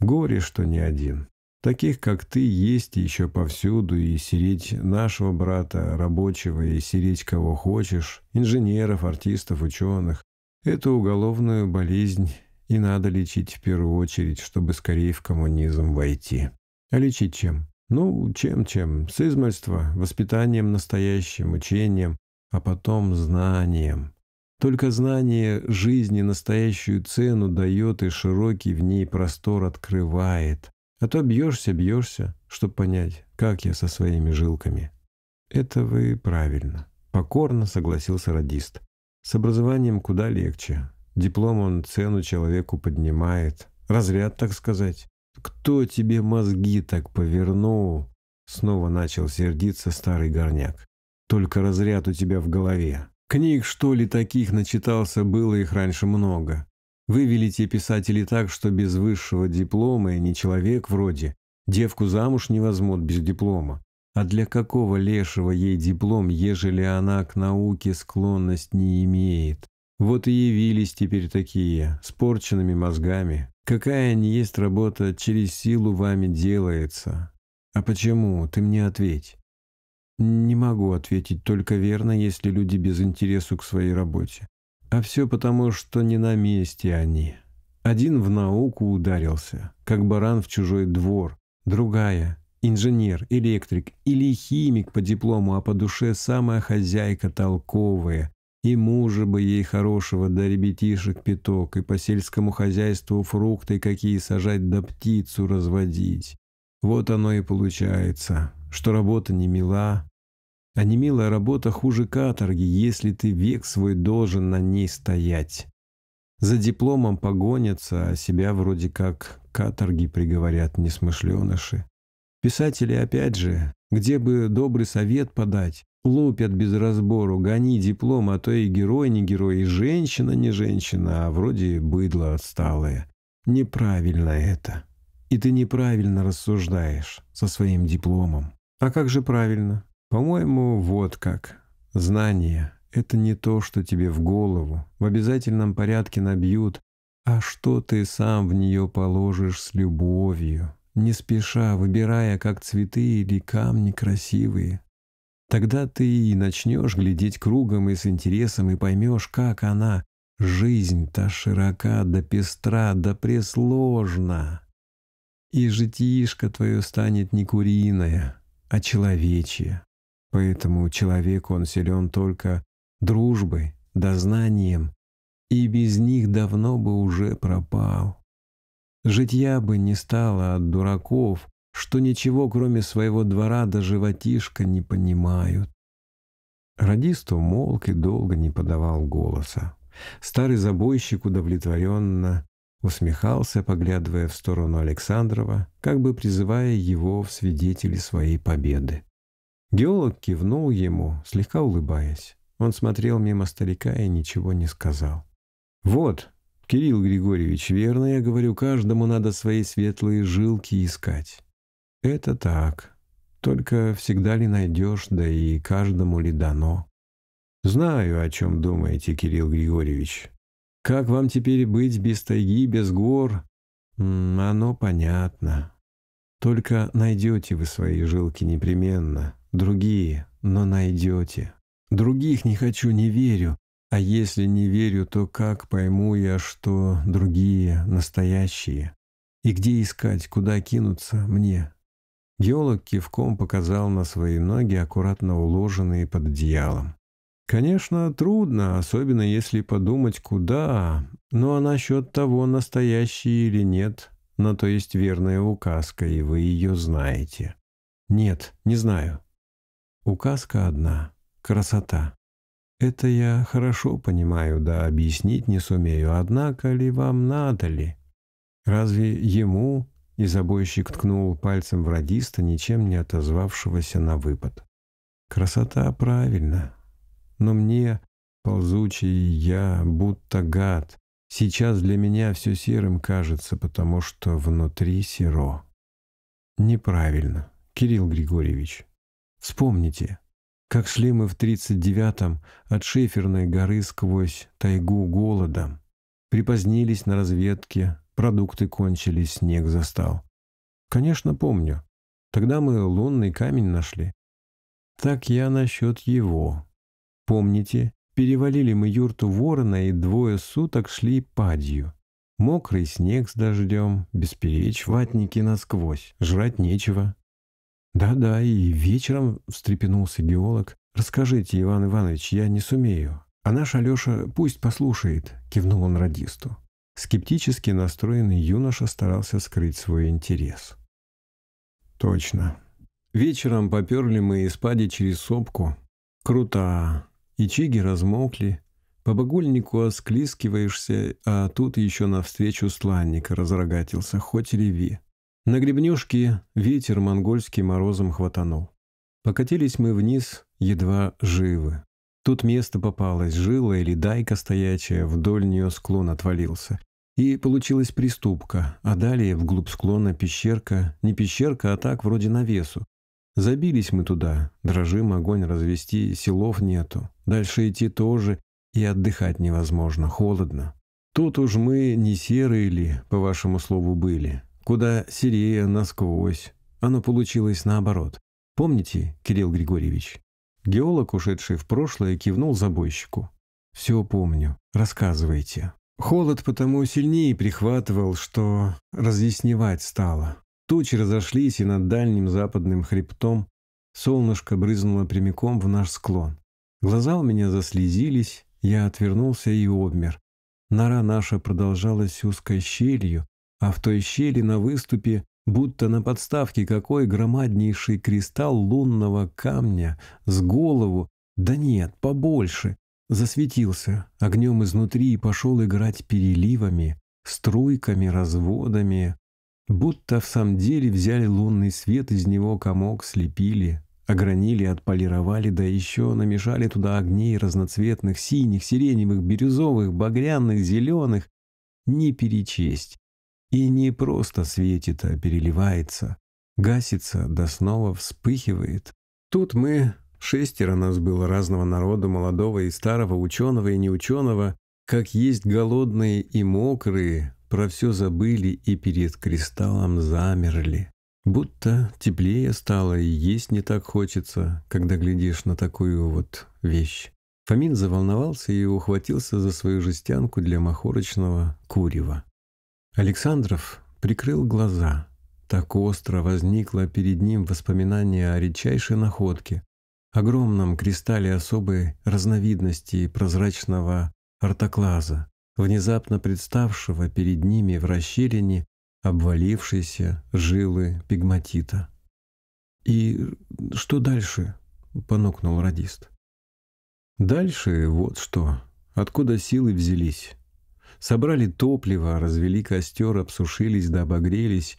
«Горе, что не один. Таких, как ты, есть еще повсюду, и сереть нашего брата, рабочего, и сереть кого хочешь, инженеров, артистов, ученых. Эту уголовную болезнь и надо лечить в первую очередь, чтобы скорее в коммунизм войти. А лечить чем? Ну, чем-чем? С измольства, воспитанием настоящим, учением, а потом знанием. Только знание жизни настоящую цену дает и широкий в ней простор открывает. А то бьешься, бьешься, чтобы понять, как я со своими жилками. Это вы правильно. Покорно согласился радист. С образованием куда легче. Диплом он цену человеку поднимает. Разряд, так сказать. Кто тебе мозги так повернул? Снова начал сердиться старый горняк. Только разряд у тебя в голове. Книг, что ли, таких начитался, было их раньше много. Вывели те писатели так, что без высшего диплома и не человек вроде. Девку замуж не возьмут без диплома. А для какого лешего ей диплом, ежели она к науке склонность не имеет? Вот и явились теперь такие, с порченными мозгами. Какая ни есть работа, через силу вами делается. А почему? Ты мне ответь. Не могу ответить только верно, если люди без интересу к своей работе. А все потому, что не на месте они. Один в науку ударился, как баран в чужой двор. Другая – инженер, электрик или химик по диплому, а по душе самая хозяйка толковая. И мужа бы ей хорошего, да ребятишек пяток, и по сельскому хозяйству фрукты какие сажать, да птицу разводить. Вот оно и получается, что работа не мила, а не милая работа хуже каторги, если ты век свой должен на ней стоять. За дипломом погонятся, а себя вроде как каторги приговорят несмышленыши. Писатели опять же, где бы добрый совет подать, лупят без разбору, гони диплом, а то и герой не герой, и женщина не женщина, а вроде быдло отсталое. Неправильно это. И ты неправильно рассуждаешь со своим дипломом. А как же правильно? По-моему, вот как. Знание — это не то, что тебе в голову в обязательном порядке набьют, а что ты сам в нее положишь с любовью, не спеша, выбирая, как цветы или камни красивые. Тогда ты и начнешь глядеть кругом и с интересом, и поймешь, как она, жизнь-то широка, да пестра, да пресложна и житишко твое станет не куриное, а человечье. Поэтому человек он силен только дружбой, дознанием, и без них давно бы уже пропал. Житья бы не стало от дураков, что ничего кроме своего двора до животишка не понимают. Радисту молк и долго не подавал голоса. Старый забойщик удовлетворенно усмехался, поглядывая в сторону Александрова, как бы призывая его в свидетели своей победы. Геолог кивнул ему, слегка улыбаясь. Он смотрел мимо старика и ничего не сказал. «Вот, Кирилл Григорьевич, верно я говорю, каждому надо свои светлые жилки искать». «Это так. Только всегда ли найдешь, да и каждому ли дано?» «Знаю, о чем думаете, Кирилл Григорьевич. Как вам теперь быть без тайги, без гор? Оно понятно. Только найдете вы свои жилки непременно. Другие, но найдете. Других не хочу, не верю. А если не верю, то как пойму я, что другие настоящие? И где искать, куда кинуться мне? Геолог кивком показал на свои ноги, аккуратно уложенные под одеялом. Конечно, трудно, особенно если подумать, куда, но насчет того, настоящий или нет, на то есть верная указка, и вы ее знаете. Нет, не знаю. Указка одна — красота. Это я хорошо понимаю, да объяснить не сумею, однако ли вам надо ли? Разве ему, и забойщик ткнул пальцем в радиста, ничем не отозвавшегося на выпад. Красота правильно, но мне, ползучий я, будто гад, сейчас для меня все серым кажется, потому что внутри серо. Неправильно, Кирилл Григорьевич. Вспомните, как шли мы в 39-м от Шеферной горы сквозь тайгу голодом. Припозднились на разведке, продукты кончились, снег застал. Конечно, помню. Тогда мы лунный камень нашли. Так я насчет его. Помните, перевалили мы юрту ворона и двое суток шли падью. Мокрый снег с дождем, без переч, ватники насквозь, жрать нечего. Да-да, и вечером встрепенулся геолог. Расскажите, Иван Иванович, я не сумею. А наш Алеша пусть послушает, кивнул он радисту. Скептически настроенный юноша старался скрыть свой интерес. Точно. Вечером поперли мы из пади через сопку. Круто. Ичиги размокли. По багульнику осклискиваешься, а тут еще навстречу сланник разрогатился, хоть реви. На гребнюшке ветер монгольский морозом хватанул. Покатились мы вниз, едва живы. Тут место попалось, жила или дайка стоячая, вдоль нее склон отвалился. И получилась приступка, а далее вглубь склона пещерка, не пещерка, а так вроде навесу, Забились мы туда, дрожим, огонь развести, селов нету. Дальше идти тоже, и отдыхать невозможно, холодно. Тут уж мы не серые ли, по вашему слову, были, куда серее насквозь. Оно получилось наоборот. Помните, Кирилл Григорьевич? Геолог, ушедший в прошлое, кивнул забойщику. «Все помню. Рассказывайте». Холод потому сильнее прихватывал, что разъясневать стало. Тучи разошлись, и над дальним западным хребтом солнышко брызнуло прямиком в наш склон. Глаза у меня заслезились, я отвернулся и обмер. Нора наша продолжалась узкой щелью, а в той щели на выступе, будто на подставке какой громаднейший кристалл лунного камня с голову, да нет, побольше, засветился огнем изнутри и пошел играть переливами, струйками, разводами, Будто в самом деле взяли лунный свет, из него комок слепили, огранили, отполировали, да еще намешали туда огней разноцветных, синих, сиреневых, бирюзовых, багряных, зеленых. Не перечесть. И не просто светит, а переливается. Гасится, да снова вспыхивает. Тут мы, шестеро нас было разного народа, молодого и старого, ученого и неученого, как есть голодные и мокрые, про все забыли и перед кристаллом замерли. Будто теплее стало и есть не так хочется, когда глядишь на такую вот вещь. Фомин заволновался и ухватился за свою жестянку для махорочного курева. Александров прикрыл глаза. Так остро возникло перед ним воспоминание о редчайшей находке, огромном кристалле особой разновидности прозрачного ортоклаза, внезапно представшего перед ними в расщелине обвалившейся жилы пигматита. «И что дальше?» — понукнул радист. «Дальше вот что. Откуда силы взялись? Собрали топливо, развели костер, обсушились да обогрелись,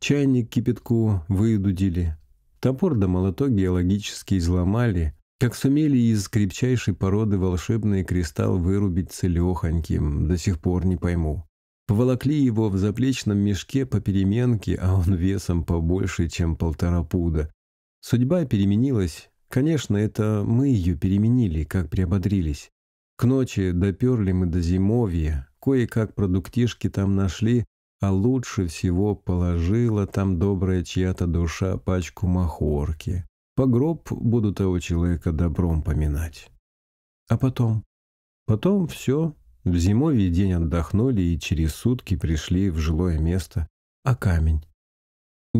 чайник кипятку выдудили, топор да молоток геологически изломали, как сумели из крепчайшей породы волшебный кристалл вырубить целехоньким, до сих пор не пойму. Поволокли его в заплечном мешке по переменке, а он весом побольше, чем полтора пуда. Судьба переменилась. Конечно, это мы ее переменили, как приободрились. К ночи доперли мы до зимовья, кое-как продуктишки там нашли, а лучше всего положила там добрая чья-то душа пачку махорки. Погроб буду того человека добром поминать. А потом? Потом все. В зимовье день отдохнули и через сутки пришли в жилое место. А камень?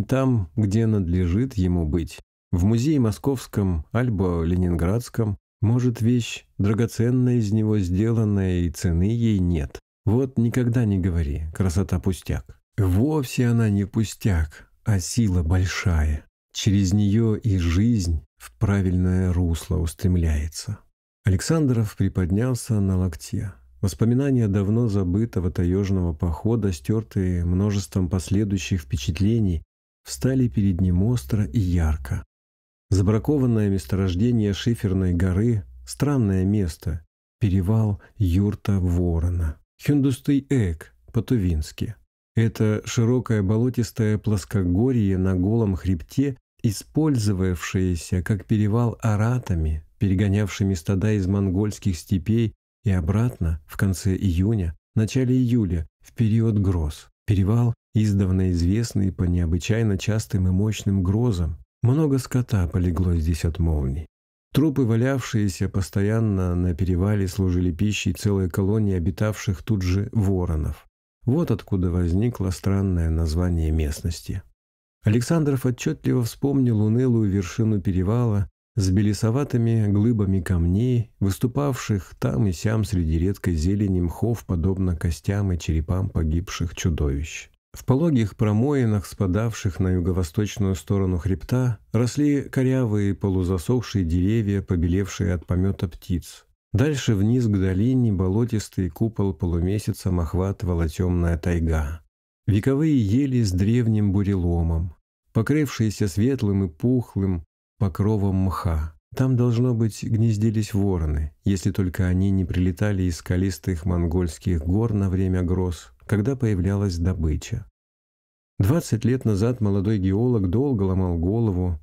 там, где надлежит ему быть. В музее московском, альбо ленинградском, может, вещь драгоценная из него сделанная, и цены ей нет. Вот никогда не говори, красота пустяк. Вовсе она не пустяк, а сила большая. Через нее и жизнь в правильное русло устремляется. Александров приподнялся на локте. Воспоминания давно забытого таежного похода, стертые множеством последующих впечатлений, встали перед ним остро и ярко. Забракованное месторождение Шиферной горы – странное место, перевал юрта Ворона. Хюндустый-Эк, по-тувински. Это широкое болотистое плоскогорье на голом хребте использовавшиеся как перевал аратами, перегонявшими стада из монгольских степей и обратно в конце июня, начале июля, в период гроз. Перевал, издавна известный по необычайно частым и мощным грозам, много скота полегло здесь от молний. Трупы, валявшиеся постоянно на перевале, служили пищей целой колонии обитавших тут же воронов. Вот откуда возникло странное название местности. Александров отчетливо вспомнил унылую вершину перевала с белесоватыми глыбами камней, выступавших там и сям среди редкой зелени мхов, подобно костям и черепам погибших чудовищ. В пологих промоинах, спадавших на юго-восточную сторону хребта, росли корявые полузасохшие деревья, побелевшие от помета птиц. Дальше вниз к долине болотистый купол полумесяца, охватывала темная тайга. Вековые ели с древним буреломом, покрывшиеся светлым и пухлым покровом мха. Там, должно быть, гнездились вороны, если только они не прилетали из скалистых монгольских гор на время гроз, когда появлялась добыча. Двадцать лет назад молодой геолог долго ломал голову,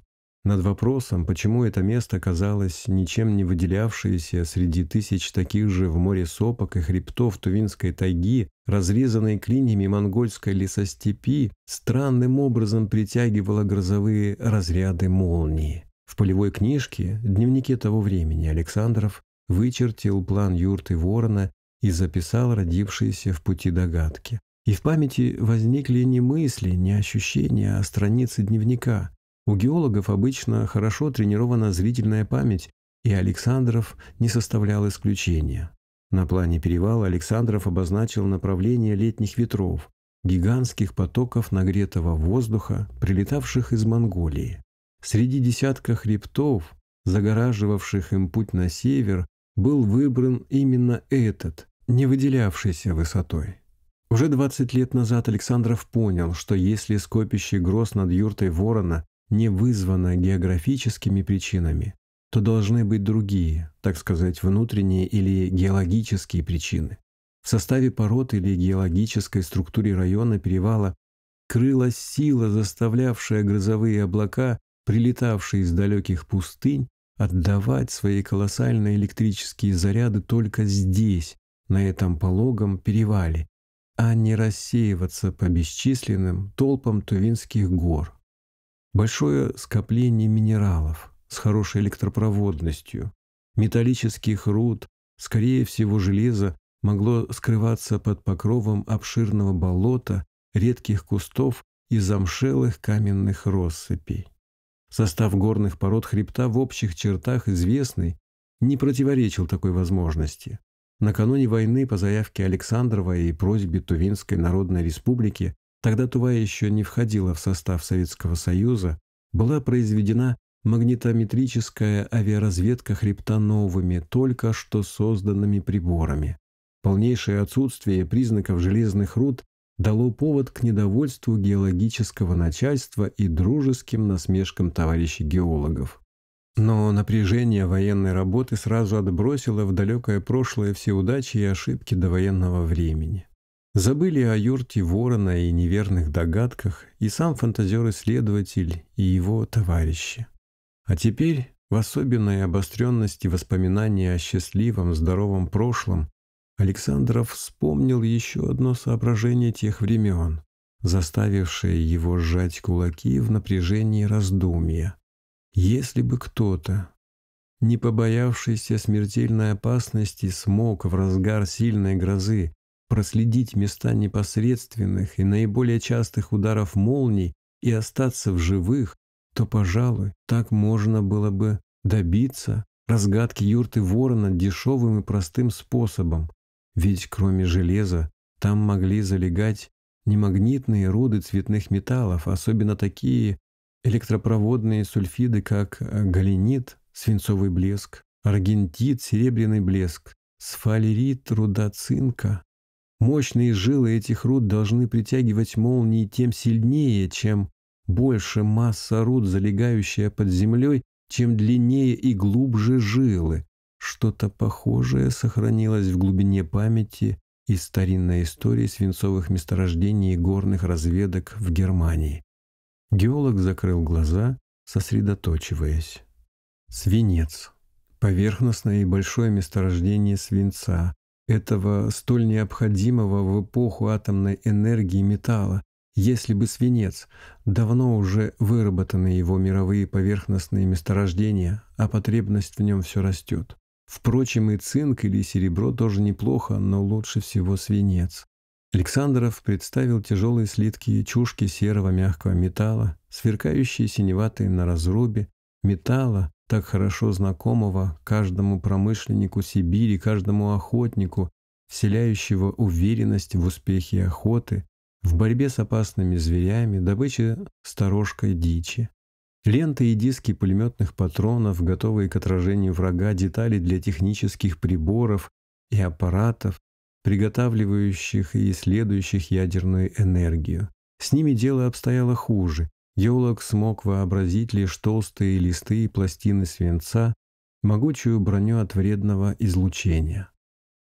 над вопросом, почему это место казалось ничем не выделявшееся среди тысяч таких же в море сопок и хребтов Тувинской тайги, разрезанной клиньями монгольской лесостепи, странным образом притягивало грозовые разряды молнии. В полевой книжке «Дневнике того времени» Александров вычертил план юрты ворона и записал родившиеся в пути догадки. И в памяти возникли не мысли, не ощущения, а страницы дневника, у геологов обычно хорошо тренирована зрительная память, и Александров не составлял исключения. На плане перевала Александров обозначил направление летних ветров, гигантских потоков нагретого воздуха, прилетавших из Монголии. Среди десятка хребтов, загораживавших им путь на север, был выбран именно этот, не выделявшийся высотой. Уже 20 лет назад Александров понял, что если скопище гроз над юртой ворона не вызвано географическими причинами, то должны быть другие, так сказать, внутренние или геологические причины. В составе пород или геологической структуре района перевала крылась сила, заставлявшая грозовые облака, прилетавшие из далеких пустынь, отдавать свои колоссальные электрические заряды только здесь, на этом пологом перевале, а не рассеиваться по бесчисленным толпам Тувинских гор, Большое скопление минералов с хорошей электропроводностью, металлических руд, скорее всего железа, могло скрываться под покровом обширного болота, редких кустов и замшелых каменных россыпей. Состав горных пород хребта в общих чертах известный не противоречил такой возможности. Накануне войны по заявке Александрова и просьбе Тувинской Народной Республики тогда Тува еще не входила в состав Советского Союза, была произведена магнитометрическая авиаразведка хребта новыми, только что созданными приборами. Полнейшее отсутствие признаков железных руд дало повод к недовольству геологического начальства и дружеским насмешкам товарищей геологов. Но напряжение военной работы сразу отбросило в далекое прошлое все удачи и ошибки до военного времени. Забыли о юрте ворона и неверных догадках и сам фантазер-исследователь и его товарищи. А теперь в особенной обостренности воспоминания о счастливом, здоровом прошлом Александров вспомнил еще одно соображение тех времен, заставившее его сжать кулаки в напряжении раздумья. Если бы кто-то, не побоявшийся смертельной опасности, смог в разгар сильной грозы проследить места непосредственных и наиболее частых ударов молний и остаться в живых, то, пожалуй, так можно было бы добиться разгадки юрты ворона дешевым и простым способом. Ведь кроме железа там могли залегать немагнитные руды цветных металлов, особенно такие электропроводные сульфиды, как э, галенит, свинцовый блеск, аргентит, серебряный блеск, сфалерит, руда цинка, Мощные жилы этих руд должны притягивать молнии тем сильнее, чем больше масса руд, залегающая под землей, чем длиннее и глубже жилы. Что-то похожее сохранилось в глубине памяти из старинной истории свинцовых месторождений и горных разведок в Германии. Геолог закрыл глаза, сосредоточиваясь. Свинец. Поверхностное и большое месторождение свинца, этого столь необходимого в эпоху атомной энергии металла, если бы свинец, давно уже выработаны его мировые поверхностные месторождения, а потребность в нем все растет. Впрочем, и цинк или серебро тоже неплохо, но лучше всего свинец. Александров представил тяжелые слитки и чушки серого мягкого металла, сверкающие синеватые на разрубе, металла, так хорошо знакомого каждому промышленнику Сибири, каждому охотнику, вселяющего уверенность в успехе охоты, в борьбе с опасными зверями, добыче сторожкой дичи. Ленты и диски пулеметных патронов, готовые к отражению врага, детали для технических приборов и аппаратов, приготавливающих и исследующих ядерную энергию. С ними дело обстояло хуже. Геолог смог вообразить лишь толстые листы и пластины свинца, могучую броню от вредного излучения.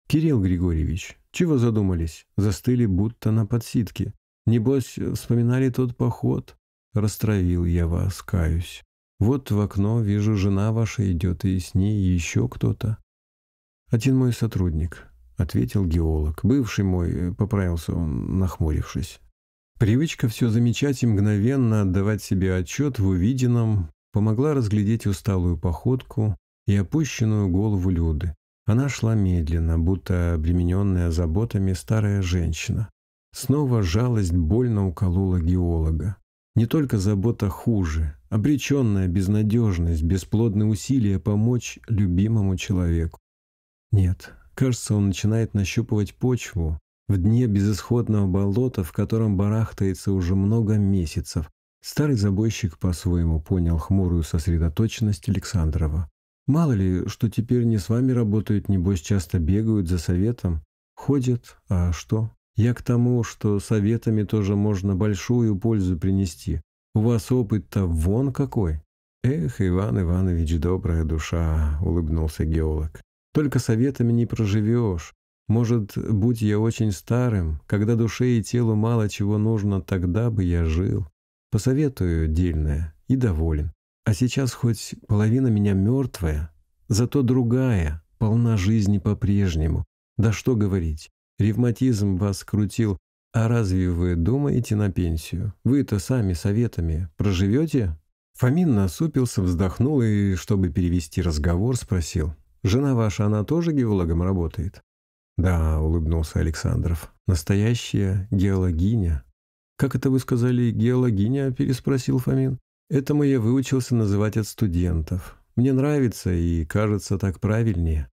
«Кирилл Григорьевич, чего задумались? Застыли будто на подсидке. Небось, вспоминали тот поход? Растравил я вас, каюсь. Вот в окно вижу, жена ваша идет, и с ней еще кто-то». «Один мой сотрудник», — ответил геолог. «Бывший мой», э, — поправился он, нахмурившись. Привычка все замечать и мгновенно отдавать себе отчет в увиденном помогла разглядеть усталую походку и опущенную голову Люды. Она шла медленно, будто обремененная заботами старая женщина. Снова жалость больно уколола геолога. Не только забота хуже, обреченная безнадежность, бесплодные усилия помочь любимому человеку. Нет, кажется, он начинает нащупывать почву, в дне безысходного болота, в котором барахтается уже много месяцев, старый забойщик по-своему понял хмурую сосредоточенность Александрова. Мало ли, что теперь не с вами работают, небось, часто бегают за советом. Ходят, а что? Я к тому, что советами тоже можно большую пользу принести. У вас опыт-то вон какой. Эх, Иван Иванович, добрая душа, улыбнулся геолог. Только советами не проживешь. Может, будь я очень старым, когда душе и телу мало чего нужно, тогда бы я жил. Посоветую дельное и доволен. А сейчас хоть половина меня мертвая, зато другая, полна жизни по-прежнему. Да что говорить, ревматизм вас крутил, а разве вы думаете на пенсию? Вы-то сами советами проживете? Фомин насупился, вздохнул и, чтобы перевести разговор, спросил. «Жена ваша, она тоже геологом работает?» «Да», — улыбнулся Александров, — «настоящая геологиня». «Как это вы сказали, геологиня?» — переспросил Фомин. Это мы я выучился называть от студентов. Мне нравится и кажется так правильнее».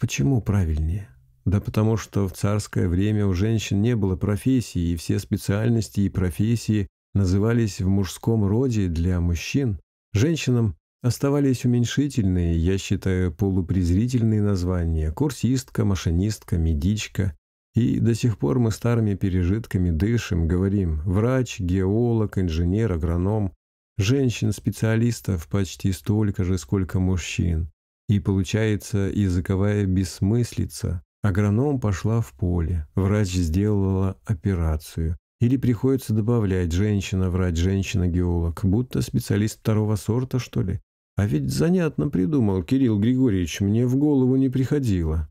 «Почему правильнее?» Да потому что в царское время у женщин не было профессии, и все специальности и профессии назывались в мужском роде для мужчин. Женщинам Оставались уменьшительные, я считаю, полупрезрительные названия – курсистка, машинистка, медичка. И до сих пор мы старыми пережитками дышим, говорим «врач», «геолог», «инженер», «агроном». Женщин-специалистов почти столько же, сколько мужчин. И получается языковая бессмыслица. Агроном пошла в поле, врач сделала операцию – или приходится добавлять «женщина-врач, женщина-геолог», будто специалист второго сорта, что ли? А ведь занятно придумал Кирилл Григорьевич, мне в голову не приходило.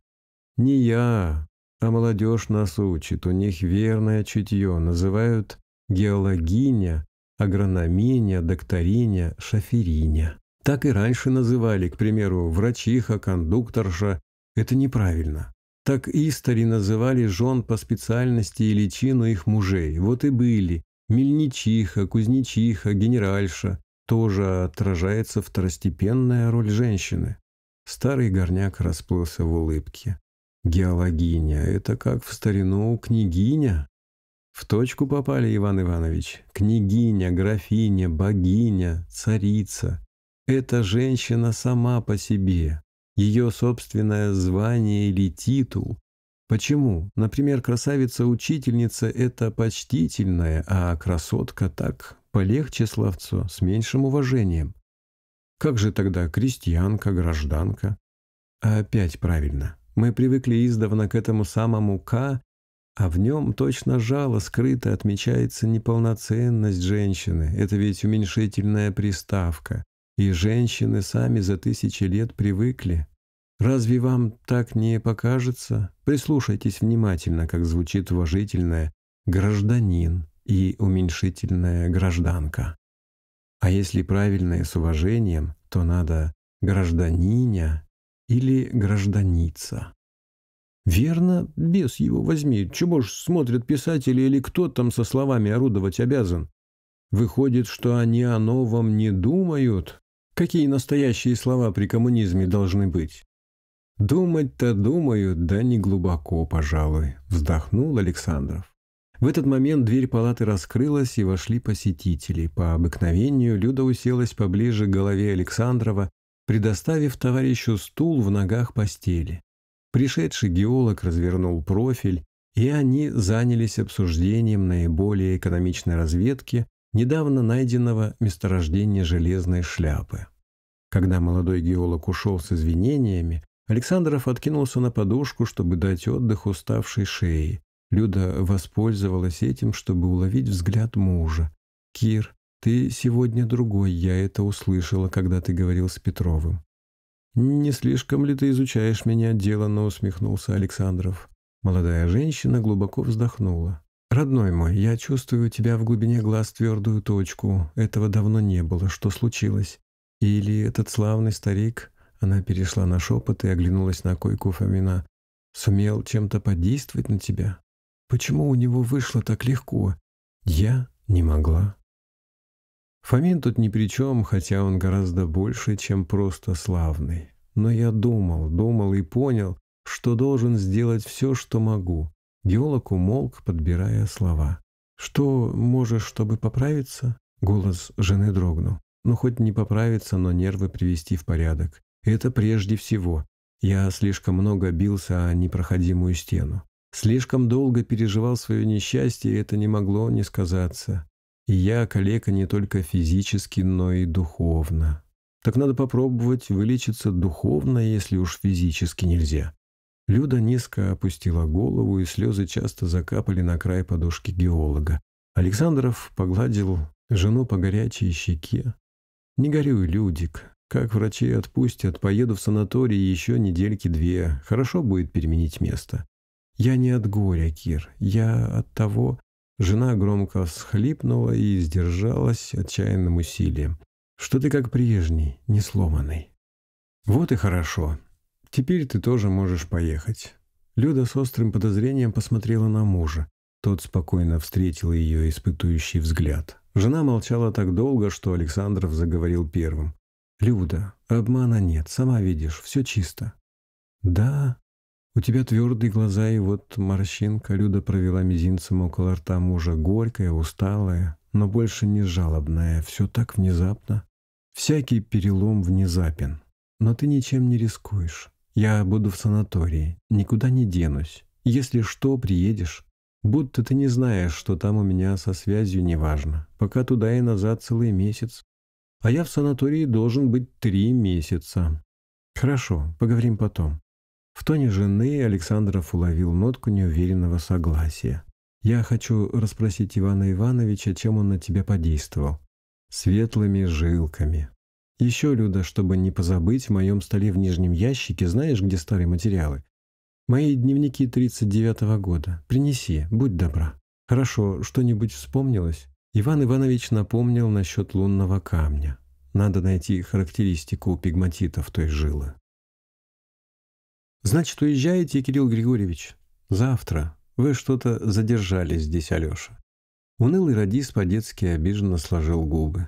Не я, а молодежь нас учит, у них верное чутье, называют геологиня, агрономиня, докториня, шофериня. Так и раньше называли, к примеру, врачиха, кондукторша. Это неправильно. Так истори называли жен по специальности и личину их мужей. Вот и были. Мельничиха, кузнечиха, генеральша тоже отражается второстепенная роль женщины. Старый горняк расплылся в улыбке. Геологиня – это как в старину княгиня. В точку попали, Иван Иванович. Княгиня, графиня, богиня, царица. Эта женщина сама по себе. Ее собственное звание или титул. Почему? Например, красавица-учительница – это почтительная, а красотка так полегче словцо, с меньшим уважением. Как же тогда крестьянка, гражданка? А опять правильно. Мы привыкли издавна к этому самому «к», а в нем точно жало скрыто отмечается неполноценность женщины. Это ведь уменьшительная приставка. И женщины сами за тысячи лет привыкли. Разве вам так не покажется? Прислушайтесь внимательно, как звучит уважительное «гражданин» и уменьшительная «гражданка». А если правильное с уважением, то надо «гражданиня» или «гражданица». Верно, без его возьми. Чего ж смотрят писатели или кто там со словами орудовать обязан? Выходит, что они о новом не думают. Какие настоящие слова при коммунизме должны быть? Думать-то думают, да не глубоко, пожалуй, вздохнул Александров. В этот момент дверь палаты раскрылась, и вошли посетители. По обыкновению Люда уселась поближе к голове Александрова, предоставив товарищу стул в ногах постели. Пришедший геолог развернул профиль, и они занялись обсуждением наиболее экономичной разведки недавно найденного месторождения железной шляпы. Когда молодой геолог ушел с извинениями, Александров откинулся на подушку, чтобы дать отдых уставшей шее. Люда воспользовалась этим, чтобы уловить взгляд мужа. «Кир, ты сегодня другой, я это услышала, когда ты говорил с Петровым». «Не слишком ли ты изучаешь меня?» – деланно усмехнулся Александров. Молодая женщина глубоко вздохнула. «Родной мой, я чувствую у тебя в глубине глаз твердую точку. Этого давно не было. Что случилось? Или этот славный старик...» Она перешла на шепот и оглянулась на койку Фомина. «Сумел чем-то подействовать на тебя?» Почему у него вышло так легко? Я не могла. Фомин тут ни при чем, хотя он гораздо больше, чем просто славный. Но я думал, думал и понял, что должен сделать все, что могу. Геолог умолк, подбирая слова. «Что можешь, чтобы поправиться?» Голос жены дрогнул. «Ну, хоть не поправиться, но нервы привести в порядок. Это прежде всего. Я слишком много бился о непроходимую стену. Слишком долго переживал свое несчастье, и это не могло не сказаться. И я калека не только физически, но и духовно. Так надо попробовать вылечиться духовно, если уж физически нельзя. Люда низко опустила голову, и слезы часто закапали на край подушки геолога. Александров погладил жену по горячей щеке. «Не горюй, Людик. Как врачи отпустят, поеду в санаторий еще недельки две. Хорошо будет переменить место. «Я не от горя, Кир. Я от того...» Жена громко всхлипнула и сдержалась отчаянным усилием. «Что ты как прежний, не сломанный?» «Вот и хорошо. Теперь ты тоже можешь поехать». Люда с острым подозрением посмотрела на мужа. Тот спокойно встретил ее испытующий взгляд. Жена молчала так долго, что Александров заговорил первым. «Люда, обмана нет, сама видишь, все чисто». «Да», у тебя твердые глаза, и вот морщинка. Люда провела мизинцем около рта мужа. Горькая, усталая, но больше не жалобная. Все так внезапно. Всякий перелом внезапен. Но ты ничем не рискуешь. Я буду в санатории. Никуда не денусь. Если что, приедешь. Будто ты не знаешь, что там у меня со связью неважно. Пока туда и назад целый месяц. А я в санатории должен быть три месяца. Хорошо, поговорим потом. В тоне жены Александров уловил нотку неуверенного согласия. «Я хочу расспросить Ивана Ивановича, чем он на тебя подействовал. Светлыми жилками. Еще, Люда, чтобы не позабыть, в моем столе в нижнем ящике, знаешь, где старые материалы? Мои дневники 39-го года. Принеси, будь добра. Хорошо, что-нибудь вспомнилось?» Иван Иванович напомнил насчет лунного камня. Надо найти характеристику у пигматитов той жилы. Значит, уезжаете, Кирилл Григорьевич? Завтра. Вы что-то задержались здесь, Алеша. Унылый радист по-детски обиженно сложил губы.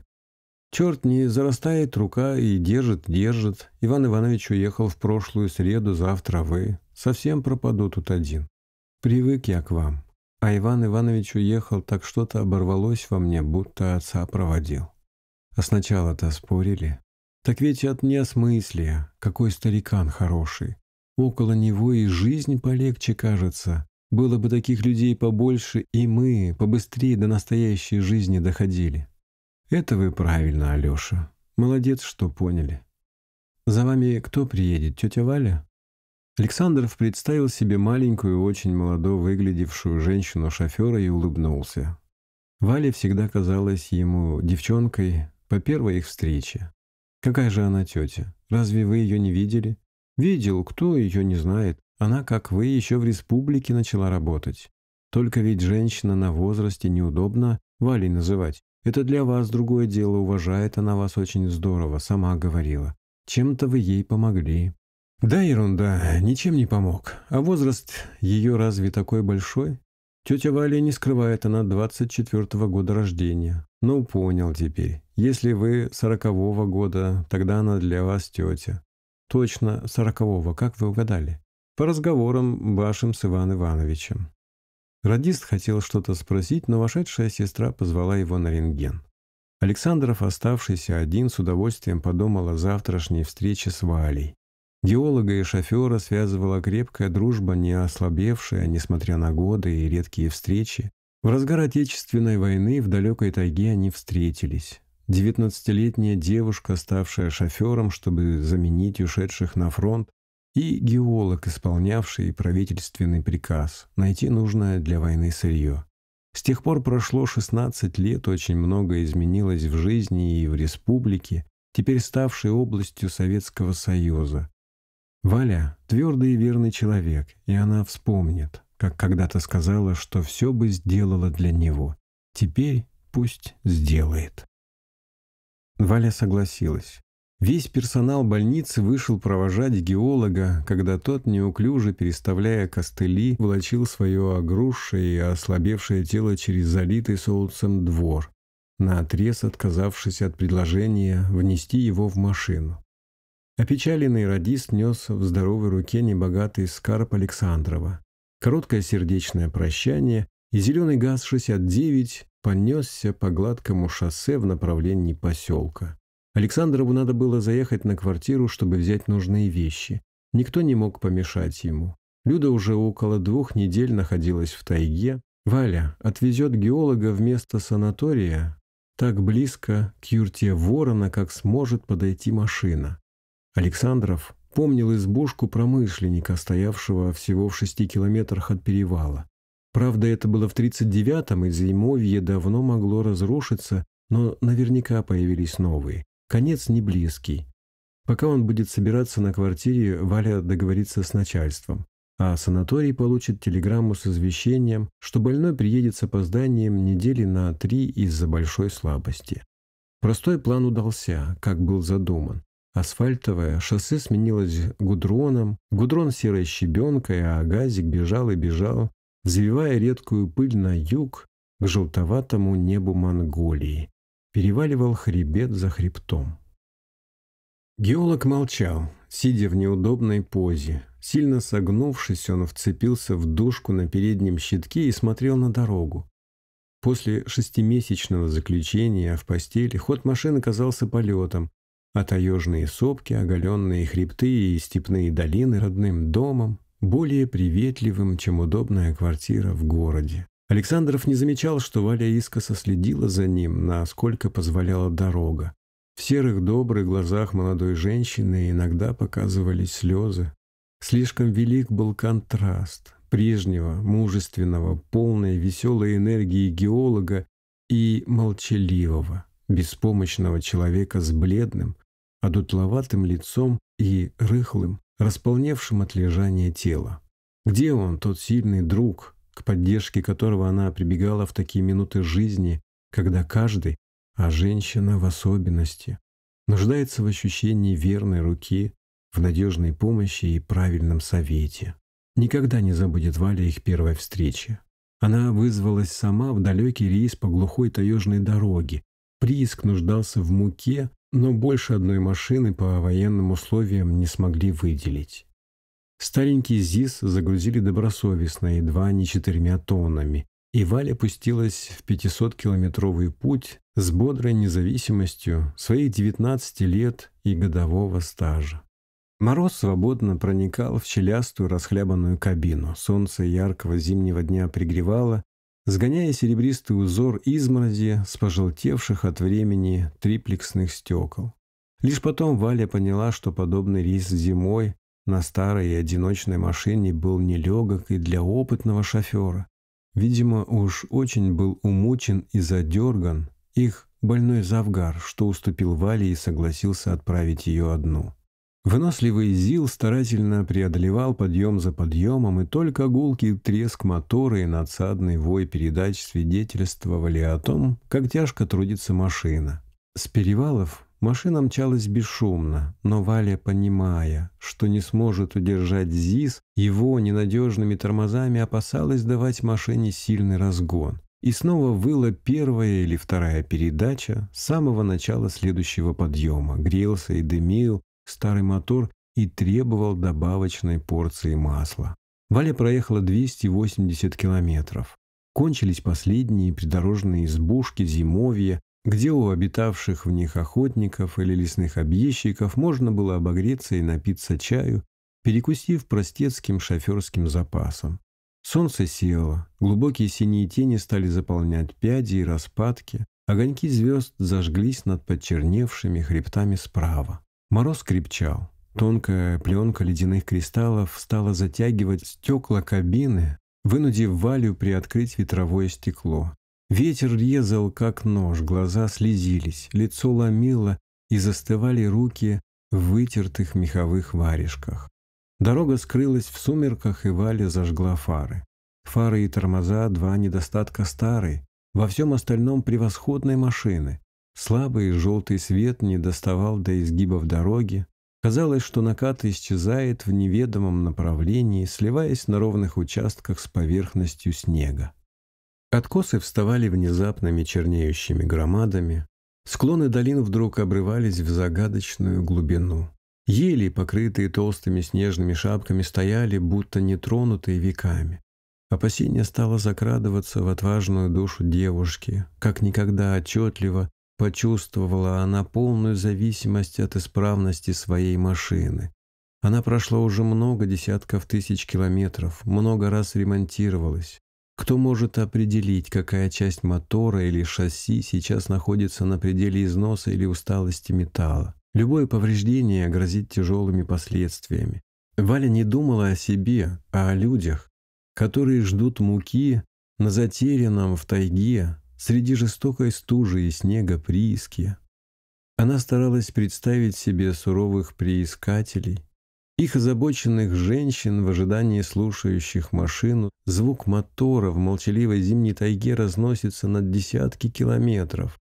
Черт не зарастает рука и держит, держит. Иван Иванович уехал в прошлую среду, завтра вы. Совсем пропаду тут один. Привык я к вам. А Иван Иванович уехал, так что-то оборвалось во мне, будто отца проводил. А сначала-то спорили. Так ведь от неосмыслия, какой старикан хороший. Около него и жизнь полегче кажется. Было бы таких людей побольше, и мы побыстрее до настоящей жизни доходили. Это вы правильно, Алеша. Молодец, что поняли. За вами кто приедет, тетя Валя? Александров представил себе маленькую, очень молодо выглядевшую женщину-шофера и улыбнулся. Валя всегда казалась ему девчонкой по первой их встрече. Какая же она тетя? Разве вы ее не видели? Видел, кто ее не знает. Она, как вы, еще в республике начала работать. Только ведь женщина на возрасте неудобно Валей называть. Это для вас другое дело, уважает она вас очень здорово, сама говорила. Чем-то вы ей помогли. Да, ерунда, ничем не помог. А возраст ее разве такой большой? Тетя Валя не скрывает, она 24-го года рождения. Ну, понял теперь. Если вы 40-го года, тогда она для вас тетя. Точно сорокового, как вы угадали? По разговорам вашим с Иван Ивановичем. Радист хотел что-то спросить, но вошедшая сестра позвала его на рентген. Александров, оставшийся один, с удовольствием подумал о завтрашней встрече с Валей. Геолога и шофера связывала крепкая дружба, не ослабевшая, несмотря на годы и редкие встречи. В разгар Отечественной войны в далекой тайге они встретились. 19-летняя девушка, ставшая шофером, чтобы заменить ушедших на фронт, и геолог, исполнявший правительственный приказ найти нужное для войны сырье. С тех пор прошло 16 лет, очень многое изменилось в жизни и в республике, теперь ставшей областью Советского Союза. Валя – твердый и верный человек, и она вспомнит, как когда-то сказала, что все бы сделала для него. Теперь пусть сделает. Валя согласилась. Весь персонал больницы вышел провожать геолога, когда тот, неуклюже переставляя костыли, волочил свое огрузшее и ослабевшее тело через залитый солнцем двор, наотрез отказавшись от предложения внести его в машину. Опечаленный радист нес в здоровой руке небогатый скарб Александрова. Короткое сердечное прощание и зеленый ГАЗ-69 понесся по гладкому шоссе в направлении поселка. Александрову надо было заехать на квартиру, чтобы взять нужные вещи. Никто не мог помешать ему. Люда уже около двух недель находилась в тайге. Валя отвезет геолога вместо санатория так близко к юрте ворона, как сможет подойти машина. Александров помнил избушку промышленника, стоявшего всего в шести километрах от перевала. Правда, это было в 39-м, и зимовье давно могло разрушиться, но наверняка появились новые. Конец не близкий. Пока он будет собираться на квартире, Валя договорится с начальством. А санаторий получит телеграмму с извещением, что больной приедет с опозданием недели на три из-за большой слабости. Простой план удался, как был задуман. Асфальтовое шоссе сменилось гудроном, гудрон серой щебенкой, а газик бежал и бежал, завивая редкую пыль на юг к желтоватому небу Монголии, переваливал хребет за хребтом. Геолог молчал, сидя в неудобной позе. Сильно согнувшись, он вцепился в дужку на переднем щитке и смотрел на дорогу. После шестимесячного заключения в постели ход машины казался полетом, а таежные сопки, оголенные хребты и степные долины родным домом более приветливым, чем удобная квартира в городе. Александров не замечал, что Валя искоса следила за ним, насколько позволяла дорога. В серых добрых глазах молодой женщины иногда показывались слезы. Слишком велик был контраст прежнего, мужественного, полной веселой энергии геолога и молчаливого, беспомощного человека с бледным, одутловатым лицом и рыхлым, располневшим от лежания тела. Где он, тот сильный друг, к поддержке которого она прибегала в такие минуты жизни, когда каждый, а женщина в особенности, нуждается в ощущении верной руки, в надежной помощи и правильном совете. Никогда не забудет Валя их первой встречи. Она вызвалась сама в далекий рейс по глухой таежной дороге. Прииск нуждался в муке, но больше одной машины по военным условиям не смогли выделить. Старенький ЗИС загрузили добросовестно, едва не четырьмя тоннами, и Валя пустилась в 500-километровый путь с бодрой независимостью своих 19 лет и годового стажа. Мороз свободно проникал в челястую расхлябанную кабину, солнце яркого зимнего дня пригревало, сгоняя серебристый узор изморози с пожелтевших от времени триплексных стекол. Лишь потом Валя поняла, что подобный рейс зимой на старой и одиночной машине был нелегок и для опытного шофера. Видимо, уж очень был умучен и задерган их больной Завгар, что уступил Вале и согласился отправить ее одну. Выносливый Зил старательно преодолевал подъем за подъемом, и только гулкий треск мотора и надсадный вой передач свидетельствовали о том, как тяжко трудится машина. С перевалов машина мчалась бесшумно, но Валя, понимая, что не сможет удержать ЗИС, его ненадежными тормозами опасалась давать машине сильный разгон. И снова выла первая или вторая передача с самого начала следующего подъема. Грелся и дымил старый мотор и требовал добавочной порции масла. Валя проехала 280 километров. Кончились последние придорожные избушки зимовья, где у обитавших в них охотников или лесных объездчиков можно было обогреться и напиться чаю, перекусив простецким шоферским запасом. Солнце село, глубокие синие тени стали заполнять пяди и распадки, огоньки звезд зажглись над подчерневшими хребтами справа. Мороз крепчал. Тонкая пленка ледяных кристаллов стала затягивать стекла кабины, вынудив Валю приоткрыть ветровое стекло. Ветер резал, как нож, глаза слезились, лицо ломило и застывали руки в вытертых меховых варежках. Дорога скрылась в сумерках, и Валя зажгла фары. Фары и тормоза – два недостатка старые, во всем остальном превосходной машины. Слабый желтый свет не доставал до изгибов дороги. Казалось, что накат исчезает в неведомом направлении, сливаясь на ровных участках с поверхностью снега. Откосы вставали внезапными чернеющими громадами. Склоны долин вдруг обрывались в загадочную глубину. Ели, покрытые толстыми снежными шапками, стояли, будто нетронутые веками. Опасение стало закрадываться в отважную душу девушки, как никогда отчетливо, Почувствовала она полную зависимость от исправности своей машины. Она прошла уже много десятков тысяч километров, много раз ремонтировалась. Кто может определить, какая часть мотора или шасси сейчас находится на пределе износа или усталости металла? Любое повреждение грозит тяжелыми последствиями. Валя не думала о себе, а о людях, которые ждут муки на затерянном в тайге, среди жестокой стужи и снега прииски. Она старалась представить себе суровых приискателей, их озабоченных женщин в ожидании слушающих машину. Звук мотора в молчаливой зимней тайге разносится на десятки километров.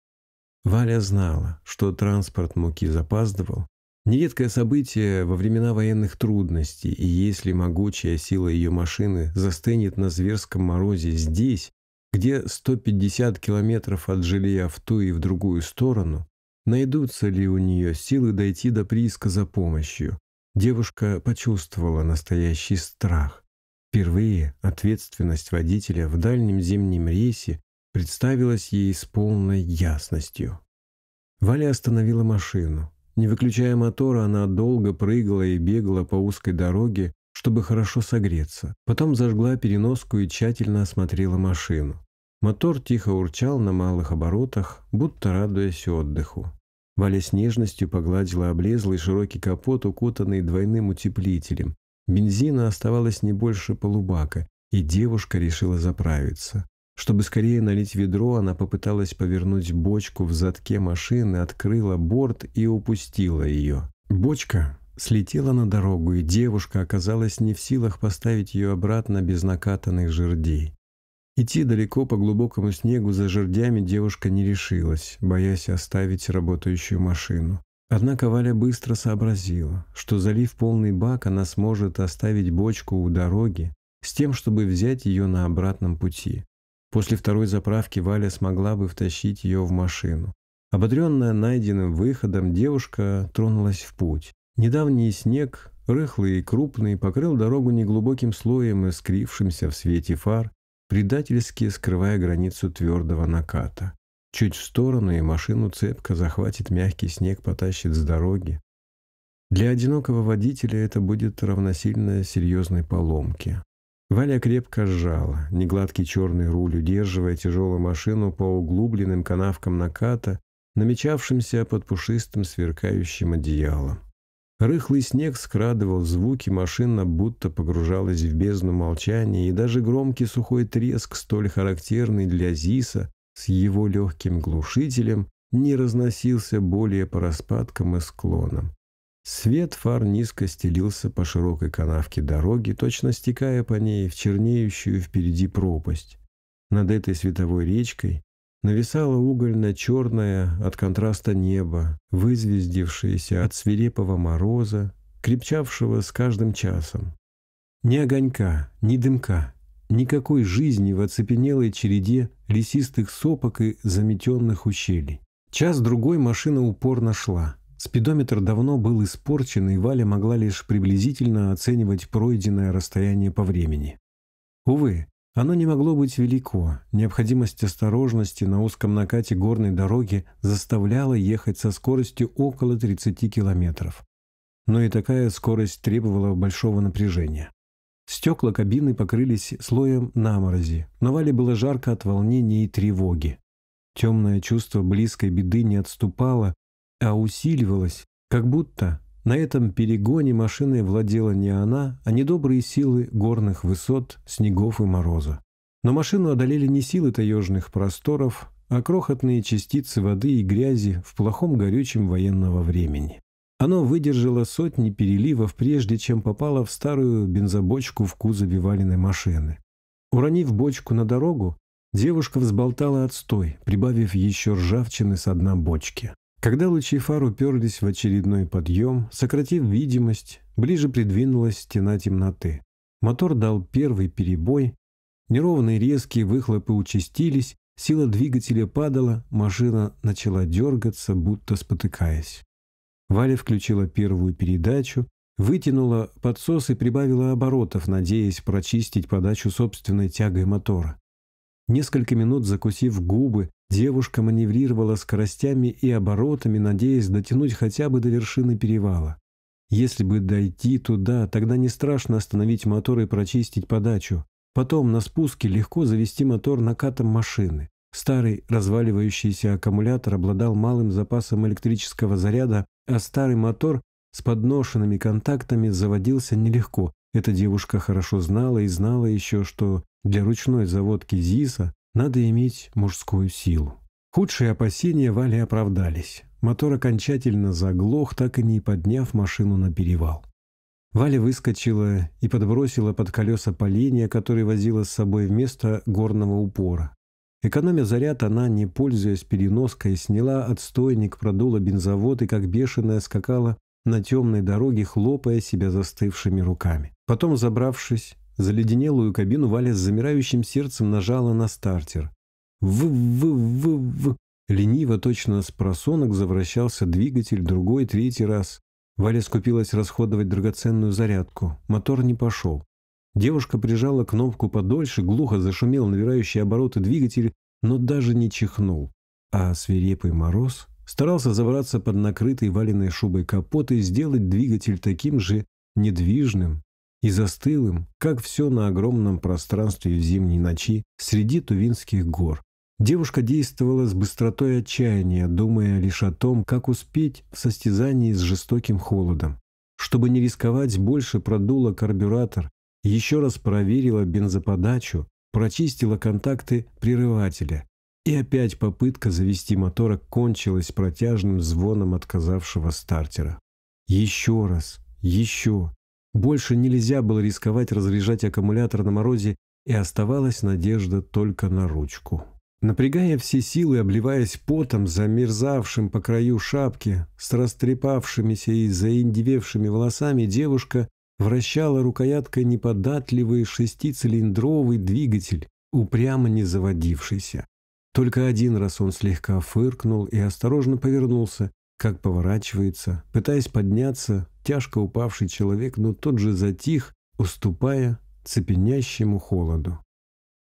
Валя знала, что транспорт муки запаздывал. Нередкое событие во времена военных трудностей, и если могучая сила ее машины застынет на зверском морозе здесь, где 150 километров от жилья в ту и в другую сторону, найдутся ли у нее силы дойти до прииска за помощью. Девушка почувствовала настоящий страх. Впервые ответственность водителя в дальнем зимнем рейсе представилась ей с полной ясностью. Валя остановила машину. Не выключая мотора, она долго прыгала и бегала по узкой дороге, чтобы хорошо согреться. Потом зажгла переноску и тщательно осмотрела машину. Мотор тихо урчал на малых оборотах, будто радуясь отдыху. Валя с нежностью погладила облезлый широкий капот, укутанный двойным утеплителем. Бензина оставалось не больше полубака, и девушка решила заправиться. Чтобы скорее налить ведро, она попыталась повернуть бочку в задке машины, открыла борт и упустила ее. Бочка слетела на дорогу, и девушка оказалась не в силах поставить ее обратно без накатанных жердей. Идти далеко по глубокому снегу за жердями девушка не решилась, боясь оставить работающую машину. Однако Валя быстро сообразила, что залив полный бак, она сможет оставить бочку у дороги с тем, чтобы взять ее на обратном пути. После второй заправки Валя смогла бы втащить ее в машину. Ободренная найденным выходом, девушка тронулась в путь. Недавний снег, рыхлый и крупный, покрыл дорогу неглубоким слоем, искрившимся в свете фар, предательски скрывая границу твердого наката. Чуть в сторону, и машину цепко захватит мягкий снег, потащит с дороги. Для одинокого водителя это будет равносильно серьезной поломке. Валя крепко сжала, негладкий черный руль, удерживая тяжелую машину по углубленным канавкам наката, намечавшимся под пушистым сверкающим одеялом. Рыхлый снег скрадывал звуки, машина будто погружалась в бездну молчания, и даже громкий сухой треск, столь характерный для ЗИСа, с его легким глушителем, не разносился более по распадкам и склонам. Свет фар низко стелился по широкой канавке дороги, точно стекая по ней в чернеющую впереди пропасть. Над этой световой речкой Нависало угольно-черное от контраста небо, вызвездившееся от свирепого мороза, крепчавшего с каждым часом. Ни огонька, ни дымка, никакой жизни в оцепенелой череде лесистых сопок и заметенных ущелий. Час-другой машина упорно шла. Спидометр давно был испорчен, и Валя могла лишь приблизительно оценивать пройденное расстояние по времени. Увы, оно не могло быть велико. Необходимость осторожности на узком накате горной дороги заставляла ехать со скоростью около 30 километров. Но и такая скорость требовала большого напряжения. Стекла кабины покрылись слоем наморози, но Вале было жарко от волнения и тревоги. Темное чувство близкой беды не отступало, а усиливалось, как будто на этом перегоне машиной владела не она, а недобрые силы горных высот, снегов и мороза. Но машину одолели не силы таежных просторов, а крохотные частицы воды и грязи в плохом горючем военного времени. Оно выдержало сотни переливов, прежде чем попало в старую бензобочку в кузове валеной машины. Уронив бочку на дорогу, девушка взболтала отстой, прибавив еще ржавчины с дна бочки. Когда лучи фар уперлись в очередной подъем, сократив видимость, ближе придвинулась стена темноты. Мотор дал первый перебой, неровные резкие выхлопы участились, сила двигателя падала, машина начала дергаться, будто спотыкаясь. Валя включила первую передачу, вытянула подсос и прибавила оборотов, надеясь прочистить подачу собственной тягой мотора. Несколько минут закусив губы, Девушка маневрировала скоростями и оборотами, надеясь дотянуть хотя бы до вершины перевала. Если бы дойти туда, тогда не страшно остановить мотор и прочистить подачу. Потом на спуске легко завести мотор накатом машины. Старый разваливающийся аккумулятор обладал малым запасом электрического заряда, а старый мотор с подношенными контактами заводился нелегко. Эта девушка хорошо знала и знала еще, что для ручной заводки ЗИСа надо иметь мужскую силу. Худшие опасения Вали оправдались. Мотор окончательно заглох, так и не подняв машину на перевал. Валя выскочила и подбросила под колеса поленья, которые возила с собой вместо горного упора. Экономя заряд, она, не пользуясь переноской, сняла отстойник, продула бензовод и как бешеная скакала на темной дороге, хлопая себя застывшими руками. Потом, забравшись Заледенелую кабину Валя с замирающим сердцем нажала на стартер. В-в-в-в-в. Лениво, точно с просонок, завращался двигатель другой, третий раз. Валя скупилась расходовать драгоценную зарядку. Мотор не пошел. Девушка прижала кнопку подольше, глухо зашумел набирающий обороты двигатель, но даже не чихнул. А свирепый мороз старался забраться под накрытой валеной шубой капот и сделать двигатель таким же недвижным, и застыл им, как все на огромном пространстве в зимней ночи среди Тувинских гор. Девушка действовала с быстротой отчаяния, думая лишь о том, как успеть в состязании с жестоким холодом. Чтобы не рисковать больше, продула карбюратор, еще раз проверила бензоподачу, прочистила контакты прерывателя. И опять попытка завести мотора кончилась протяжным звоном отказавшего стартера. Еще раз, еще. Больше нельзя было рисковать разряжать аккумулятор на морозе, и оставалась надежда только на ручку. Напрягая все силы, обливаясь потом, замерзавшим по краю шапки, с растрепавшимися и заиндевевшими волосами, девушка вращала рукояткой неподатливый шестицилиндровый двигатель, упрямо не заводившийся. Только один раз он слегка фыркнул и осторожно повернулся, как поворачивается. Пытаясь подняться, тяжко упавший человек, но тот же затих, уступая цепенящему холоду.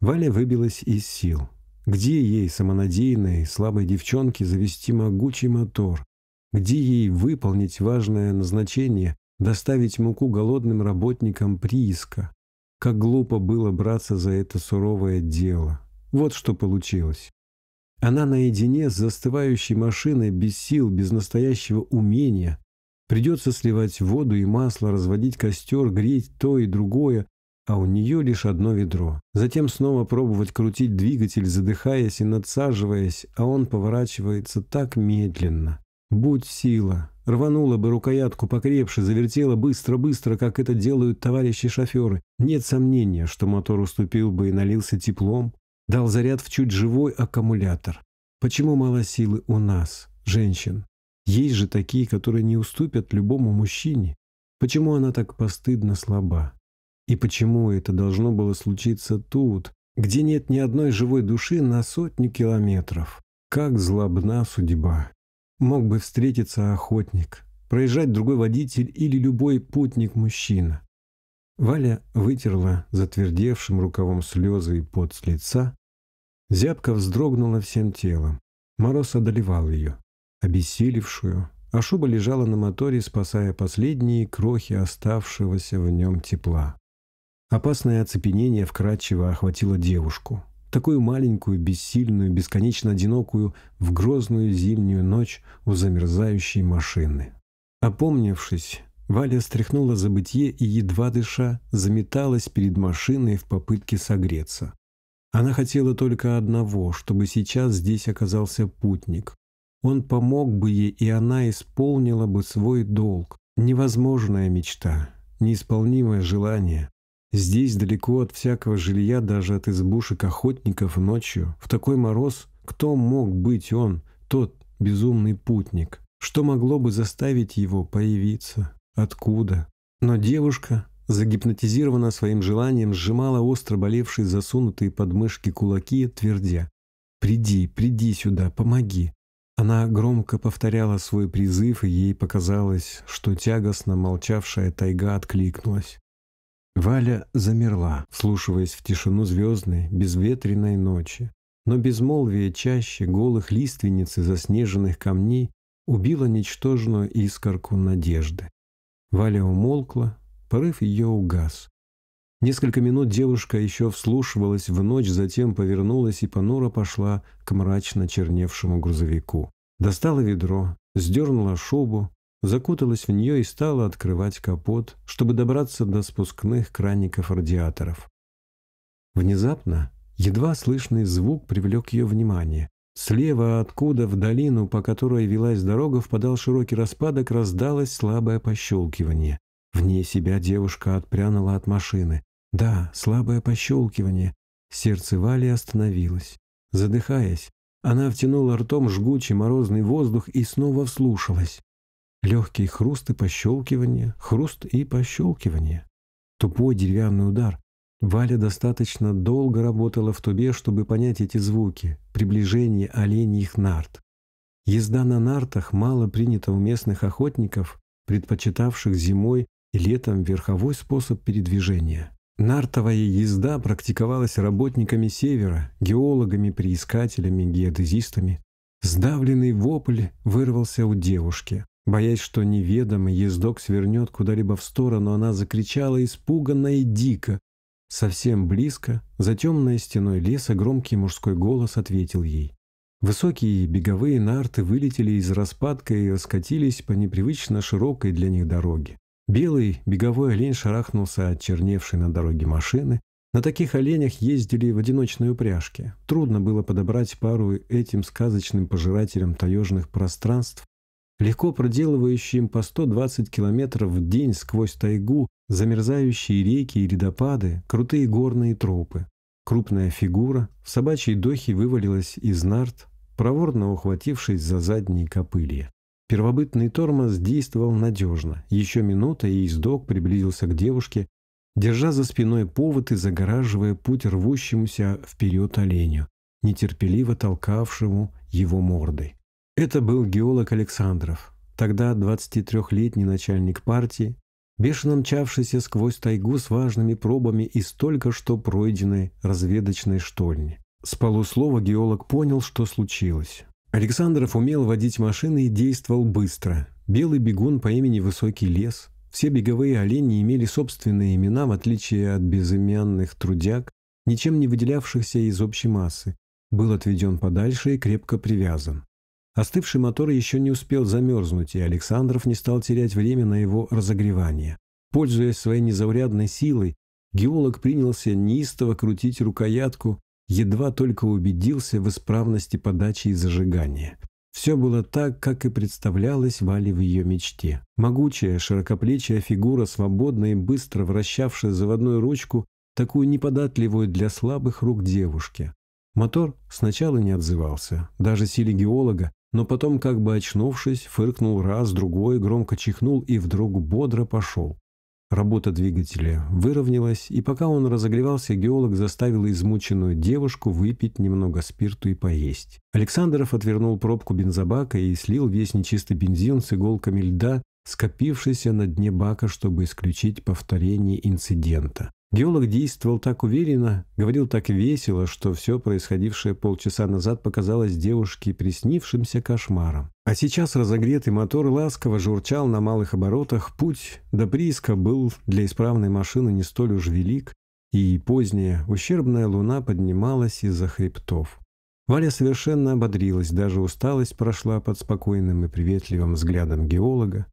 Валя выбилась из сил. Где ей, самонадеянной, слабой девчонке, завести могучий мотор? Где ей выполнить важное назначение, доставить муку голодным работникам прииска? Как глупо было браться за это суровое дело. Вот что получилось. Она наедине с застывающей машиной, без сил, без настоящего умения. Придется сливать воду и масло, разводить костер, греть то и другое, а у нее лишь одно ведро. Затем снова пробовать крутить двигатель, задыхаясь и надсаживаясь, а он поворачивается так медленно. Будь сила. Рванула бы рукоятку покрепше, завертела быстро-быстро, как это делают товарищи-шоферы. Нет сомнения, что мотор уступил бы и налился теплом, Дал заряд в чуть живой аккумулятор. Почему мало силы у нас, женщин? Есть же такие, которые не уступят любому мужчине. Почему она так постыдно слаба? И почему это должно было случиться тут, где нет ни одной живой души на сотню километров? Как злобна судьба! Мог бы встретиться охотник, проезжать другой водитель или любой путник-мужчина. Валя вытерла затвердевшим рукавом слезы и пот с лица. Зябка вздрогнула всем телом. Мороз одолевал ее, обессилевшую, а шуба лежала на моторе, спасая последние крохи оставшегося в нем тепла. Опасное оцепенение вкрадчиво охватило девушку. Такую маленькую, бессильную, бесконечно одинокую, в грозную зимнюю ночь у замерзающей машины. Опомнившись, Валя стряхнула забытье и, едва дыша, заметалась перед машиной в попытке согреться. Она хотела только одного, чтобы сейчас здесь оказался путник. Он помог бы ей, и она исполнила бы свой долг. Невозможная мечта, неисполнимое желание. Здесь, далеко от всякого жилья, даже от избушек охотников ночью, в такой мороз, кто мог быть он, тот безумный путник? Что могло бы заставить его появиться? Откуда? Но девушка, загипнотизированная своим желанием, сжимала остро болевшие засунутые подмышки кулаки, твердя «Приди, приди сюда, помоги». Она громко повторяла свой призыв, и ей показалось, что тягостно молчавшая тайга откликнулась. Валя замерла, слушаясь в тишину звездной, безветренной ночи. Но безмолвие чаще голых лиственниц и заснеженных камней убило ничтожную искорку надежды. Валя умолкла, порыв ее угас. Несколько минут девушка еще вслушивалась в ночь, затем повернулась и понуро пошла к мрачно черневшему грузовику. Достала ведро, сдернула шубу, закуталась в нее и стала открывать капот, чтобы добраться до спускных краников радиаторов. Внезапно едва слышный звук привлек ее внимание. Слева, откуда в долину, по которой велась дорога, впадал широкий распадок, раздалось слабое пощелкивание. Вне себя девушка отпрянула от машины. Да, слабое пощелкивание. Сердце Вали остановилось. Задыхаясь, она втянула ртом жгучий морозный воздух и снова вслушалась. Легкий хруст и пощелкивание, хруст и пощелкивание. Тупой деревянный удар, Валя достаточно долго работала в тубе, чтобы понять эти звуки, приближение оленьих нарт. Езда на нартах мало принята у местных охотников, предпочитавших зимой и летом верховой способ передвижения. Нартовая езда практиковалась работниками севера, геологами, приискателями, геодезистами. Сдавленный вопль вырвался у девушки. Боясь, что неведомый ездок свернет куда-либо в сторону, она закричала испуганно и дико, Совсем близко, за темной стеной леса, громкий мужской голос ответил ей. Высокие беговые нарты вылетели из распадка и раскатились по непривычно широкой для них дороге. Белый беговой олень шарахнулся от черневшей на дороге машины. На таких оленях ездили в одиночной упряжке. Трудно было подобрать пару этим сказочным пожирателям таежных пространств, легко проделывающим по 120 километров в день сквозь тайгу, замерзающие реки и ледопады, крутые горные тропы. Крупная фигура в собачьей дохе вывалилась из нарт, проворно ухватившись за задние копылья. Первобытный тормоз действовал надежно. Еще минута, и издок приблизился к девушке, держа за спиной повод и загораживая путь рвущемуся вперед оленю, нетерпеливо толкавшему его мордой. Это был геолог Александров, тогда 23-летний начальник партии, бешено мчавшийся сквозь тайгу с важными пробами из только что пройденной разведочной штольни. С полуслова геолог понял, что случилось. Александров умел водить машины и действовал быстро. Белый бегун по имени Высокий лес. Все беговые олени имели собственные имена, в отличие от безымянных трудяг, ничем не выделявшихся из общей массы. Был отведен подальше и крепко привязан. Остывший мотор еще не успел замерзнуть, и Александров не стал терять время на его разогревание. Пользуясь своей незаурядной силой, геолог принялся неистово крутить рукоятку, едва только убедился в исправности подачи и зажигания. Все было так, как и представлялось Вале в ее мечте. Могучая, широкоплечая фигура, свободно и быстро вращавшая заводную ручку, такую неподатливую для слабых рук девушки. Мотор сначала не отзывался. Даже силе геолога но потом, как бы очнувшись, фыркнул раз, другой, громко чихнул и вдруг бодро пошел. Работа двигателя выровнялась, и пока он разогревался, геолог заставил измученную девушку выпить немного спирту и поесть. Александров отвернул пробку бензобака и слил весь нечистый бензин с иголками льда, скопившийся на дне бака, чтобы исключить повторение инцидента. Геолог действовал так уверенно, говорил так весело, что все происходившее полчаса назад показалось девушке приснившимся кошмаром. А сейчас разогретый мотор ласково журчал на малых оборотах, путь до прииска был для исправной машины не столь уж велик, и поздняя ущербная луна поднималась из-за хребтов. Валя совершенно ободрилась, даже усталость прошла под спокойным и приветливым взглядом геолога.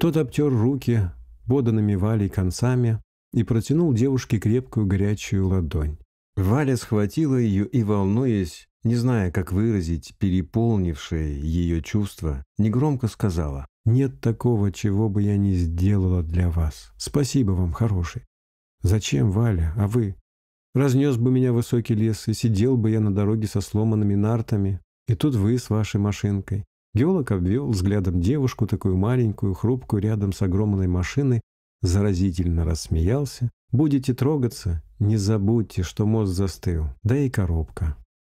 Тот обтер руки, поданными Валей концами, и протянул девушке крепкую горячую ладонь. Валя схватила ее и, волнуясь, не зная, как выразить переполнившее ее чувство, негромко сказала «Нет такого, чего бы я не сделала для вас. Спасибо вам, хороший». «Зачем, Валя, а вы?» «Разнес бы меня высокий лес, и сидел бы я на дороге со сломанными нартами, и тут вы с вашей машинкой». Геолог обвел взглядом девушку, такую маленькую, хрупкую, рядом с огромной машиной, заразительно рассмеялся. «Будете трогаться? Не забудьте, что мост застыл, да и коробка».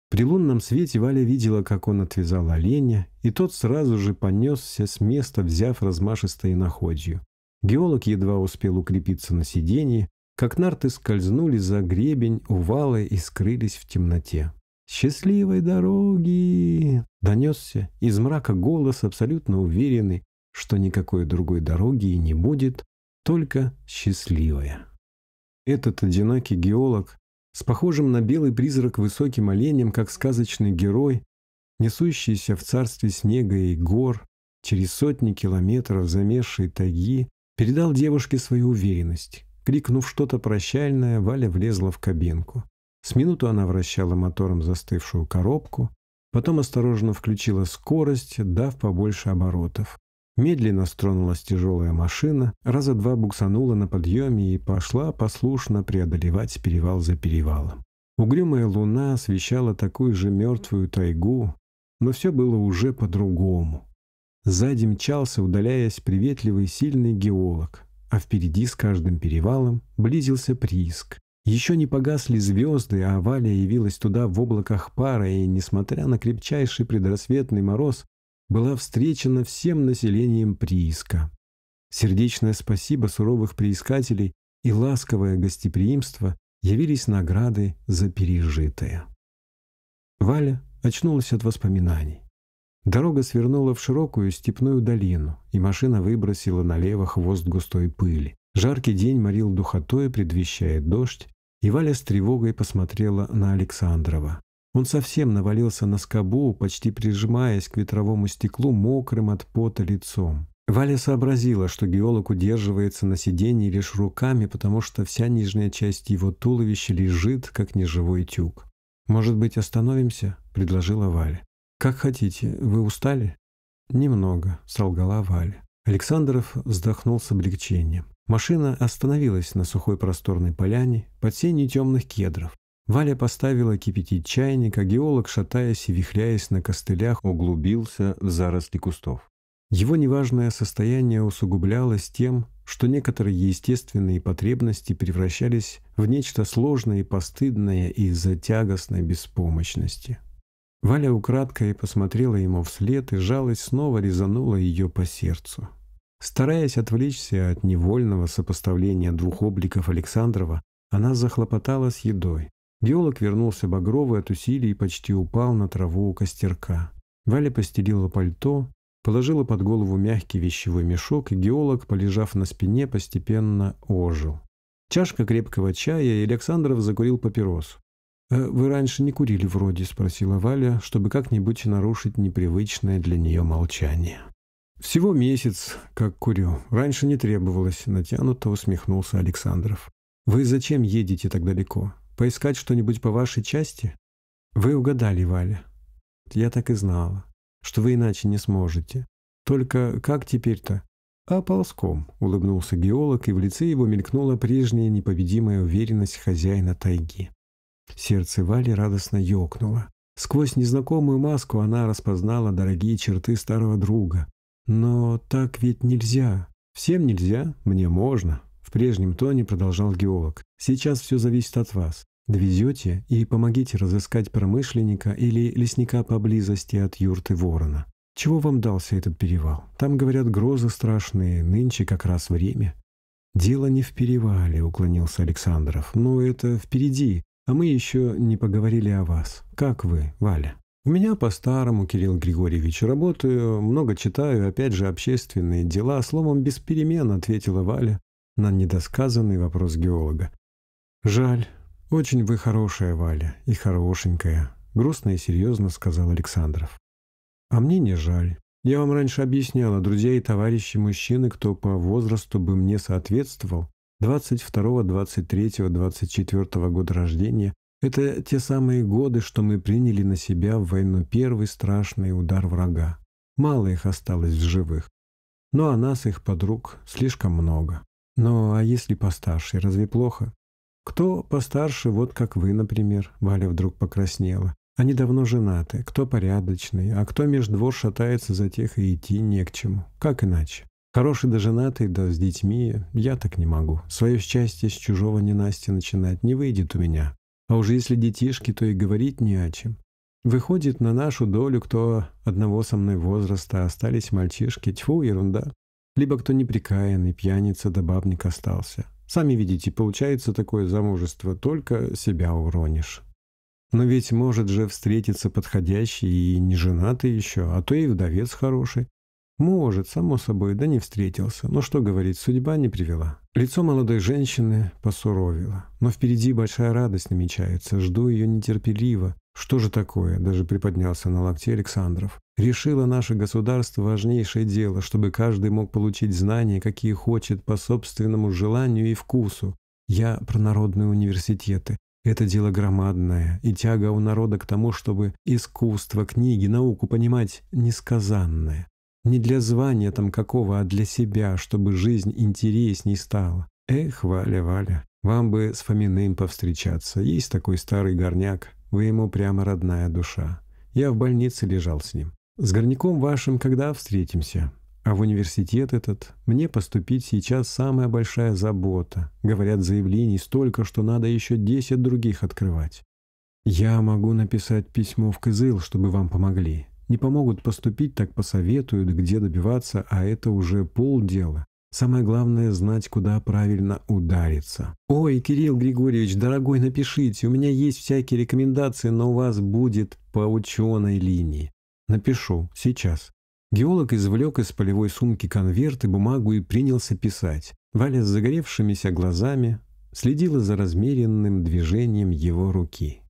При лунном свете Валя видела, как он отвязал оленя, и тот сразу же понесся с места, взяв размашистой находью. Геолог едва успел укрепиться на сиденье, как нарты скользнули за гребень увала и скрылись в темноте. «Счастливой дороги!» — донесся из мрака голос, абсолютно уверенный, что никакой другой дороги и не будет, только счастливая. Этот одинокий геолог с похожим на белый призрак высоким оленем, как сказочный герой, несущийся в царстве снега и гор, через сотни километров замерзшей тайги, передал девушке свою уверенность. Крикнув что-то прощальное, Валя влезла в кабинку. С минуту она вращала мотором застывшую коробку, потом осторожно включила скорость, дав побольше оборотов. Медленно стронулась тяжелая машина, раза два буксанула на подъеме и пошла послушно преодолевать перевал за перевалом. Угрюмая луна освещала такую же мертвую тайгу, но все было уже по-другому. Сзади мчался, удаляясь, приветливый сильный геолог, а впереди с каждым перевалом близился прииск. Еще не погасли звезды, а Валя явилась туда в облаках пара, и, несмотря на крепчайший предрассветный мороз, была встречена всем населением прииска. Сердечное спасибо суровых приискателей и ласковое гостеприимство явились награды за пережитое. Валя очнулась от воспоминаний. Дорога свернула в широкую степную долину, и машина выбросила налево хвост густой пыли. Жаркий день морил духотой, предвещая дождь, и Валя с тревогой посмотрела на Александрова. Он совсем навалился на скобу, почти прижимаясь к ветровому стеклу мокрым от пота лицом. Валя сообразила, что геолог удерживается на сиденье лишь руками, потому что вся нижняя часть его туловища лежит, как неживой тюк. «Может быть, остановимся?» – предложила Валя. «Как хотите. Вы устали?» «Немного», – солгала Валя. Александров вздохнул с облегчением. Машина остановилась на сухой просторной поляне под сенью темных кедров. Валя поставила кипятить чайник, а геолог, шатаясь и вихляясь на костылях, углубился в заросли кустов. Его неважное состояние усугублялось тем, что некоторые естественные потребности превращались в нечто сложное и постыдное из-за тягостной беспомощности. Валя украдкой посмотрела ему вслед, и жалость снова резанула ее по сердцу. Стараясь отвлечься от невольного сопоставления двух обликов Александрова, она захлопотала с едой. Геолог вернулся багровый от усилий и почти упал на траву у костерка. Валя постелила пальто, положила под голову мягкий вещевой мешок, и геолог, полежав на спине, постепенно ожил. Чашка крепкого чая, и Александров закурил папирос. «Э, «Вы раньше не курили вроде?» – спросила Валя, чтобы как-нибудь нарушить непривычное для нее молчание. «Всего месяц, как курю. Раньше не требовалось», – натянуто усмехнулся Александров. «Вы зачем едете так далеко? Поискать что-нибудь по вашей части? Вы угадали, Валя. Я так и знала, что вы иначе не сможете. Только как теперь-то? А ползком, улыбнулся геолог, и в лице его мелькнула прежняя непобедимая уверенность хозяина тайги. Сердце Вали радостно ёкнуло. Сквозь незнакомую маску она распознала дорогие черты старого друга. Но так ведь нельзя. Всем нельзя, мне можно. В прежнем тоне продолжал геолог. Сейчас все зависит от вас. Довезете и помогите разыскать промышленника или лесника поблизости от юрты ворона. Чего вам дался этот перевал? Там, говорят, грозы страшные, нынче как раз время. Дело не в перевале, уклонился Александров. Но это впереди, а мы еще не поговорили о вас. Как вы, Валя? У меня по-старому, Кирилл Григорьевич, работаю, много читаю, опять же, общественные дела. Словом, без перемен, ответила Валя, на недосказанный вопрос геолога. «Жаль. Очень вы хорошая, Валя, и хорошенькая», — грустно и серьезно сказал Александров. «А мне не жаль. Я вам раньше объясняла, друзья и товарищи мужчины, кто по возрасту бы мне соответствовал, 22, 23, 24 года рождения, это те самые годы, что мы приняли на себя в войну первый страшный удар врага. Мало их осталось в живых. Но о нас, их подруг, слишком много. Но ну, а если постарше, разве плохо? Кто постарше, вот как вы, например, Валя вдруг покраснела. Они давно женаты, кто порядочный, а кто меж двор шатается за тех и идти не к чему. Как иначе? Хороший да женатый, да с детьми, я так не могу. Свое счастье с чужого ненасти начинать не выйдет у меня. А уже если детишки, то и говорить не о чем. Выходит, на нашу долю, кто одного со мной возраста, остались мальчишки. Тьфу, ерунда либо кто неприкаянный, пьяница да остался. Сами видите, получается такое замужество, только себя уронишь. Но ведь может же встретиться подходящий и не женатый еще, а то и вдовец хороший. Может, само собой, да не встретился. Но что говорить, судьба не привела. Лицо молодой женщины посуровило. Но впереди большая радость намечается. Жду ее нетерпеливо. Что же такое, даже приподнялся на локте Александров. Решило наше государство важнейшее дело, чтобы каждый мог получить знания, какие хочет, по собственному желанию и вкусу. Я про народные университеты. Это дело громадное, и тяга у народа к тому, чтобы искусство, книги, науку понимать несказанное. Не для звания там какого, а для себя, чтобы жизнь интересней стала. Эх, Валя, Валя, вам бы с Фоминым повстречаться. Есть такой старый горняк, вы ему прямо родная душа. Я в больнице лежал с ним. С горняком вашим когда встретимся? А в университет этот мне поступить сейчас самая большая забота. Говорят, заявлений столько, что надо еще десять других открывать. Я могу написать письмо в Кызыл, чтобы вам помогли. Не помогут поступить, так посоветуют, где добиваться, а это уже полдела. Самое главное — знать, куда правильно удариться. «Ой, Кирилл Григорьевич, дорогой, напишите, у меня есть всякие рекомендации, но у вас будет по ученой линии». «Напишу, сейчас». Геолог извлек из полевой сумки конверт и бумагу и принялся писать. Валя с загоревшимися глазами следила за размеренным движением его руки.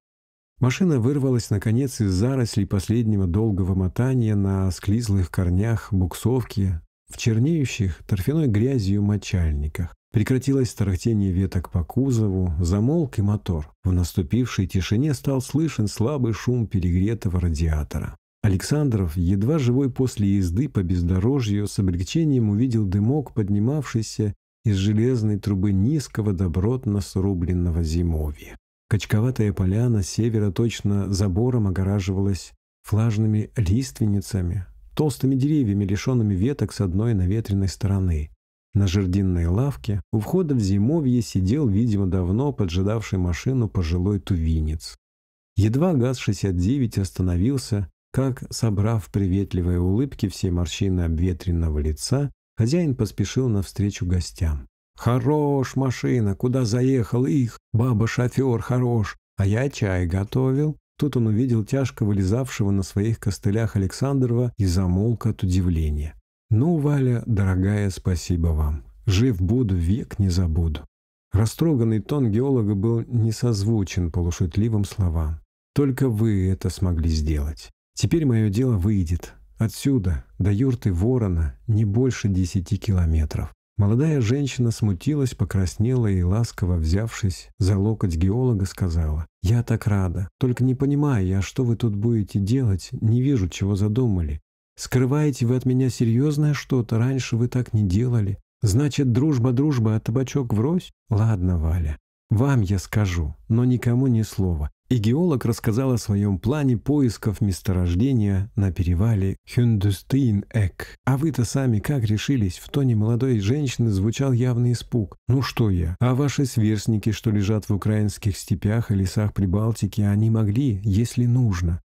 Машина вырвалась, наконец, из зарослей последнего долгого мотания на склизлых корнях буксовки, в чернеющих торфяной грязью мочальниках. Прекратилось тарахтение веток по кузову, замолк и мотор. В наступившей тишине стал слышен слабый шум перегретого радиатора. Александров, едва живой после езды по бездорожью, с облегчением увидел дымок, поднимавшийся из железной трубы низкого добротно срубленного зимовья. Качковатая поляна с севера точно забором огораживалась влажными лиственницами, толстыми деревьями, лишенными веток с одной наветренной стороны. На жердинной лавке у входа в зимовье сидел, видимо, давно поджидавший машину пожилой тувинец. Едва ГАЗ-69 остановился, как, собрав приветливые улыбки все морщины обветренного лица, хозяин поспешил навстречу гостям. «Хорош машина, куда заехал их, баба-шофер хорош, а я чай готовил». Тут он увидел тяжко вылезавшего на своих костылях Александрова и замолк от удивления. «Ну, Валя, дорогая, спасибо вам. Жив буду, век не забуду». Растроганный тон геолога был несозвучен полушутливым словам. «Только вы это смогли сделать. Теперь мое дело выйдет. Отсюда, до юрты Ворона, не больше десяти километров. Молодая женщина смутилась, покраснела и, ласково взявшись за локоть геолога, сказала, «Я так рада. Только не понимаю я, что вы тут будете делать, не вижу, чего задумали. Скрываете вы от меня серьезное что-то, раньше вы так не делали. Значит, дружба-дружба, а табачок врозь? Ладно, Валя, вам я скажу, но никому ни слова и геолог рассказал о своем плане поисков месторождения на перевале Хюндустин-Эк. «А вы-то сами как решились?» В тоне молодой женщины звучал явный испуг. «Ну что я? А ваши сверстники, что лежат в украинских степях и лесах Прибалтики, они могли, если нужно?»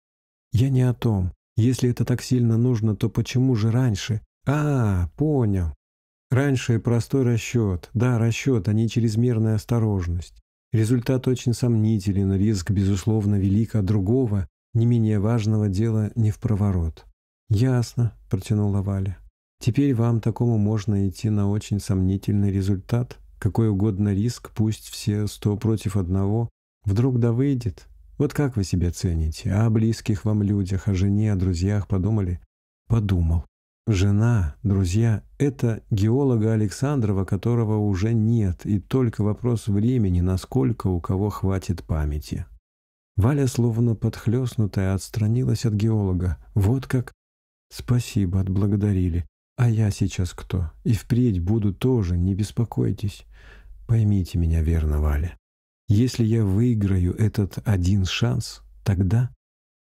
«Я не о том. Если это так сильно нужно, то почему же раньше?» «А, понял. Раньше простой расчет. Да, расчет, а не чрезмерная осторожность. Результат очень сомнителен, риск, безусловно, велик, а другого, не менее важного дела не в проворот. «Ясно», — протянула Валя. «Теперь вам такому можно идти на очень сомнительный результат. Какой угодно риск, пусть все сто против одного. Вдруг да выйдет. Вот как вы себя цените? А о близких вам людях, о жене, о друзьях подумали?» «Подумал», Жена, друзья – это геолога Александрова, которого уже нет, и только вопрос времени, насколько у кого хватит памяти. Валя, словно подхлестнутая, отстранилась от геолога. Вот как «Спасибо, отблагодарили. А я сейчас кто? И впредь буду тоже, не беспокойтесь. Поймите меня верно, Валя. Если я выиграю этот один шанс, тогда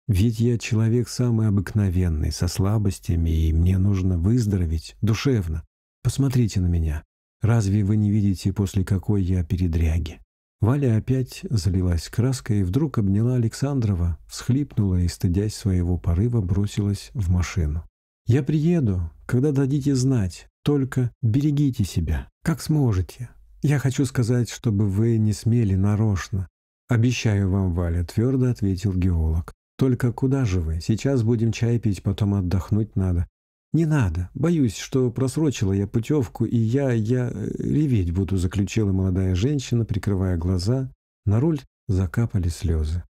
ведь я человек самый обыкновенный, со слабостями, и мне нужно выздороветь душевно. Посмотрите на меня. Разве вы не видите, после какой я передряги?» Валя опять залилась краской и вдруг обняла Александрова, всхлипнула и, стыдясь своего порыва, бросилась в машину. «Я приеду, когда дадите знать. Только берегите себя, как сможете. Я хочу сказать, чтобы вы не смели нарочно. Обещаю вам, Валя», — твердо ответил геолог. «Только куда же вы? Сейчас будем чай пить, потом отдохнуть надо». «Не надо. Боюсь, что просрочила я путевку, и я... я... Э, реветь буду», — заключила молодая женщина, прикрывая глаза. На руль закапали слезы.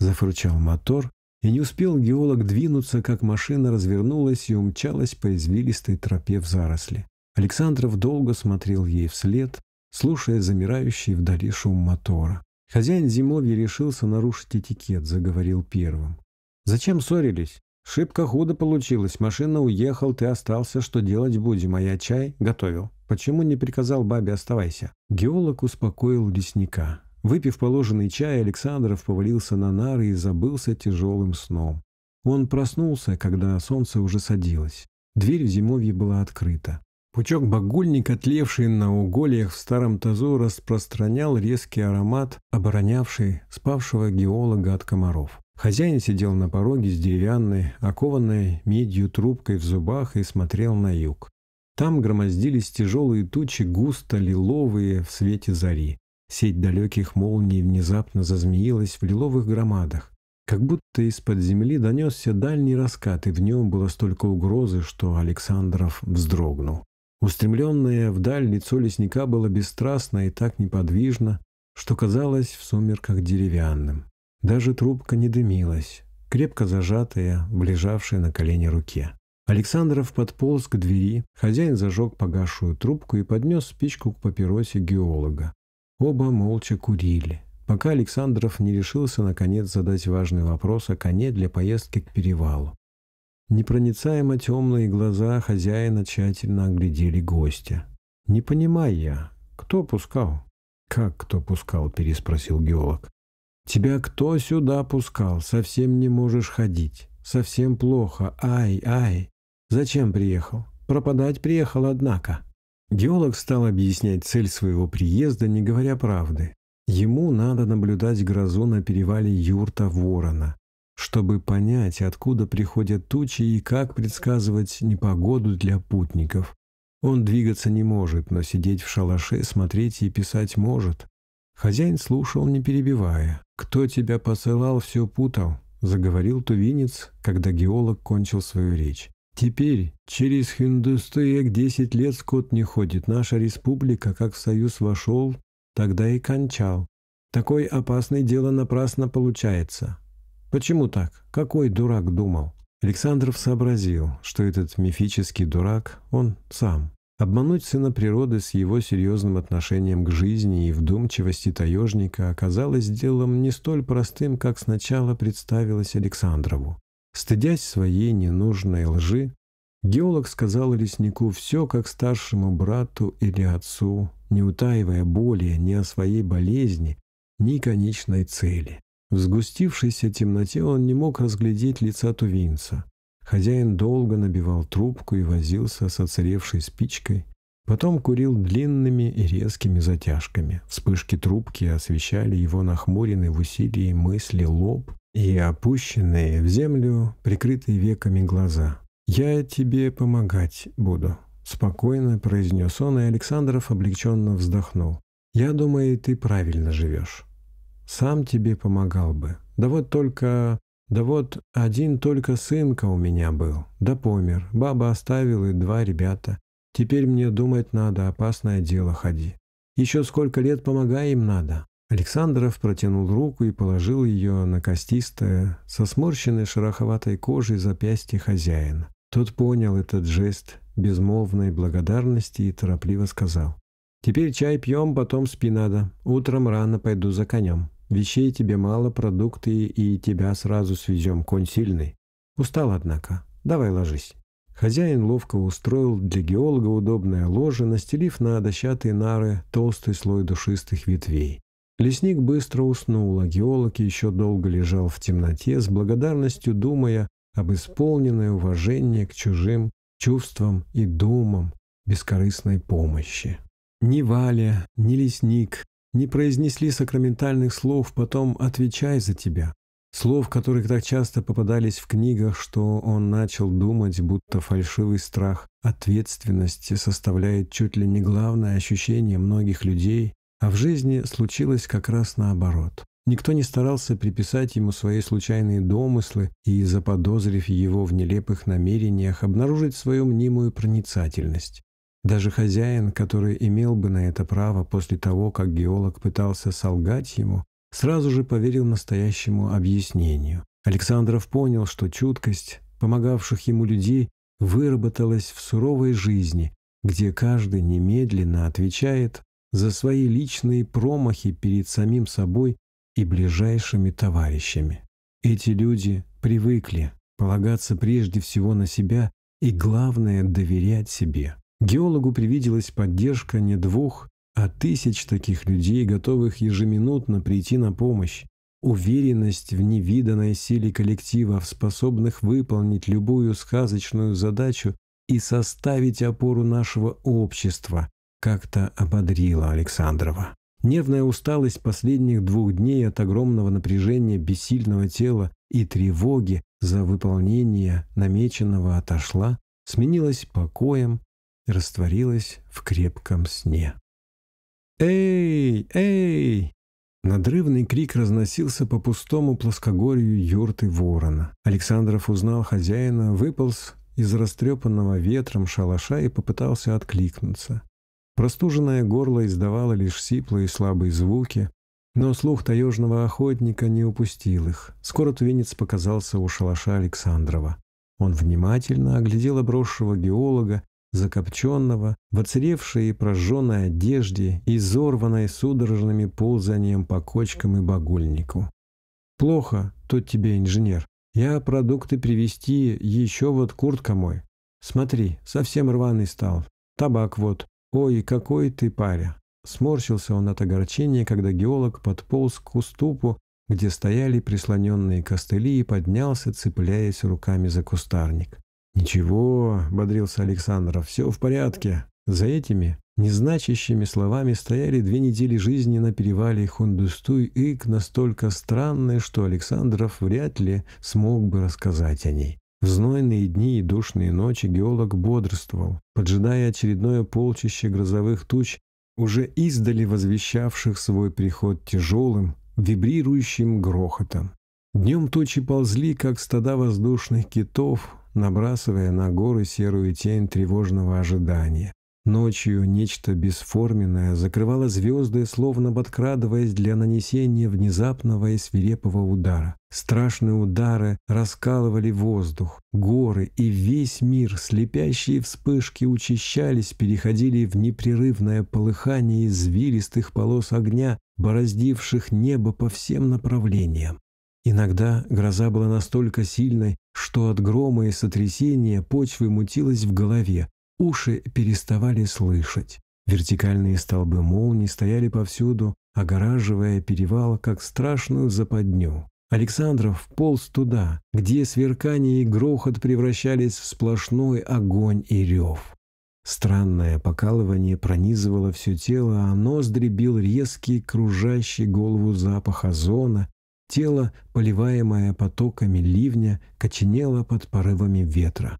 Зафырчал мотор, и не успел геолог двинуться, как машина развернулась и умчалась по извилистой тропе в заросли. Александров долго смотрел ей вслед, слушая замирающий вдали шум мотора. Хозяин зимовья решился нарушить этикет, заговорил первым. «Зачем ссорились? Шибко худо получилось. Машина уехал, ты остался. Что делать будем? А я чай готовил. Почему не приказал бабе оставайся?» Геолог успокоил лесника. Выпив положенный чай, Александров повалился на нары и забылся тяжелым сном. Он проснулся, когда солнце уже садилось. Дверь в зимовье была открыта пучок багульника, отлевший на угольях в старом тазу, распространял резкий аромат, оборонявший спавшего геолога от комаров. Хозяин сидел на пороге с деревянной, окованной медью трубкой в зубах и смотрел на юг. Там громоздились тяжелые тучи, густо лиловые в свете зари. Сеть далеких молний внезапно зазмеилась в лиловых громадах. Как будто из-под земли донесся дальний раскат, и в нем было столько угрозы, что Александров вздрогнул. Устремленное вдаль лицо лесника было бесстрастно и так неподвижно, что казалось в сумерках деревянным. Даже трубка не дымилась, крепко зажатая в лежавшей на колене руке. Александров подполз к двери, хозяин зажег погасшую трубку и поднес спичку к папиросе геолога. Оба молча курили, пока Александров не решился наконец задать важный вопрос о коне для поездки к перевалу. Непроницаемо темные глаза хозяина тщательно оглядели гостя. «Не понимаю я, кто пускал?» «Как кто пускал?» – переспросил геолог. «Тебя кто сюда пускал? Совсем не можешь ходить. Совсем плохо. Ай, ай. Зачем приехал? Пропадать приехал, однако». Геолог стал объяснять цель своего приезда, не говоря правды. Ему надо наблюдать грозу на перевале юрта Ворона, чтобы понять, откуда приходят тучи и как предсказывать непогоду для путников. Он двигаться не может, но сидеть в шалаше, смотреть и писать может. Хозяин слушал, не перебивая. «Кто тебя посылал, все путал», — заговорил тувинец, когда геолог кончил свою речь. «Теперь, через Хиндустыек десять лет скот не ходит. Наша республика, как в союз вошел, тогда и кончал. Такой опасное дело напрасно получается. Почему так? Какой дурак думал? Александров сообразил, что этот мифический дурак – он сам. Обмануть сына природы с его серьезным отношением к жизни и вдумчивости таежника оказалось делом не столь простым, как сначала представилось Александрову. Стыдясь своей ненужной лжи, геолог сказал леснику все, как старшему брату или отцу, не утаивая боли ни о своей болезни, ни конечной цели. В сгустившейся темноте он не мог разглядеть лица тувинца. Хозяин долго набивал трубку и возился с оцаревшей спичкой. Потом курил длинными и резкими затяжками. Вспышки трубки освещали его нахмуренный в усилии мысли лоб и опущенные в землю, прикрытые веками глаза. «Я тебе помогать буду», — спокойно произнес он, и Александров облегченно вздохнул. «Я думаю, ты правильно живешь» сам тебе помогал бы. Да вот только... Да вот один только сынка у меня был. Да помер. Баба оставила и два ребята. Теперь мне думать надо, опасное дело ходи. Еще сколько лет помогай им надо». Александров протянул руку и положил ее на костистое, со сморщенной шероховатой кожей запястье хозяина. Тот понял этот жест безмолвной благодарности и торопливо сказал. «Теперь чай пьем, потом спи надо. Утром рано пойду за конем». Вещей тебе мало, продукты и тебя сразу свезем, конь сильный. Устал, однако. Давай ложись». Хозяин ловко устроил для геолога удобное ложе, настелив на дощатые нары толстый слой душистых ветвей. Лесник быстро уснул, а геолог еще долго лежал в темноте, с благодарностью думая об исполненное уважение к чужим чувствам и думам бескорыстной помощи. Ни Валя, ни лесник не произнесли сакраментальных слов «потом отвечай за тебя», слов, которых так часто попадались в книгах, что он начал думать, будто фальшивый страх ответственности составляет чуть ли не главное ощущение многих людей, а в жизни случилось как раз наоборот. Никто не старался приписать ему свои случайные домыслы и, заподозрив его в нелепых намерениях, обнаружить свою мнимую проницательность. Даже хозяин, который имел бы на это право после того, как геолог пытался солгать ему, сразу же поверил настоящему объяснению. Александров понял, что чуткость помогавших ему людей выработалась в суровой жизни, где каждый немедленно отвечает за свои личные промахи перед самим собой и ближайшими товарищами. Эти люди привыкли полагаться прежде всего на себя и, главное, доверять себе. Геологу привиделась поддержка не двух, а тысяч таких людей, готовых ежеминутно прийти на помощь. Уверенность в невиданной силе коллектива, в способных выполнить любую сказочную задачу и составить опору нашего общества, как-то ободрила Александрова. Нервная усталость последних двух дней от огромного напряжения бессильного тела и тревоги за выполнение намеченного отошла, сменилась покоем растворилась в крепком сне. «Эй! Эй!» Надрывный крик разносился по пустому плоскогорью юрты ворона. Александров узнал хозяина, выполз из растрепанного ветром шалаша и попытался откликнуться. Простуженное горло издавало лишь сиплые и слабые звуки, но слух таежного охотника не упустил их. Скоро твинец показался у шалаша Александрова. Он внимательно оглядел обросшего геолога закопченного, в оцаревшей и прожженной одежде, изорванной судорожными ползанием по кочкам и багульнику. «Плохо, тот тебе инженер. Я продукты привезти, еще вот куртка мой. Смотри, совсем рваный стал. Табак вот. Ой, какой ты паря!» Сморщился он от огорчения, когда геолог подполз к уступу, где стояли прислоненные костыли и поднялся, цепляясь руками за кустарник. «Ничего», — бодрился Александров, — «все в порядке». За этими незначащими словами стояли две недели жизни на перевале Хундустуй-Ик настолько странные, что Александров вряд ли смог бы рассказать о ней. В знойные дни и душные ночи геолог бодрствовал, поджидая очередное полчище грозовых туч, уже издали возвещавших свой приход тяжелым, вибрирующим грохотом. Днем тучи ползли, как стада воздушных китов, набрасывая на горы серую тень тревожного ожидания. Ночью нечто бесформенное закрывало звезды, словно подкрадываясь для нанесения внезапного и свирепого удара. Страшные удары раскалывали воздух, горы и весь мир, слепящие вспышки учащались, переходили в непрерывное полыхание извилистых полос огня, бороздивших небо по всем направлениям. Иногда гроза была настолько сильной, что от грома и сотрясения почвы мутилась в голове, уши переставали слышать. Вертикальные столбы молний стояли повсюду, огораживая перевал, как страшную западню. Александров полз туда, где сверкание и грохот превращались в сплошной огонь и рев. Странное покалывание пронизывало все тело, а ноздри бил резкий, кружащий голову запах озона Тело, поливаемое потоками ливня, коченело под порывами ветра.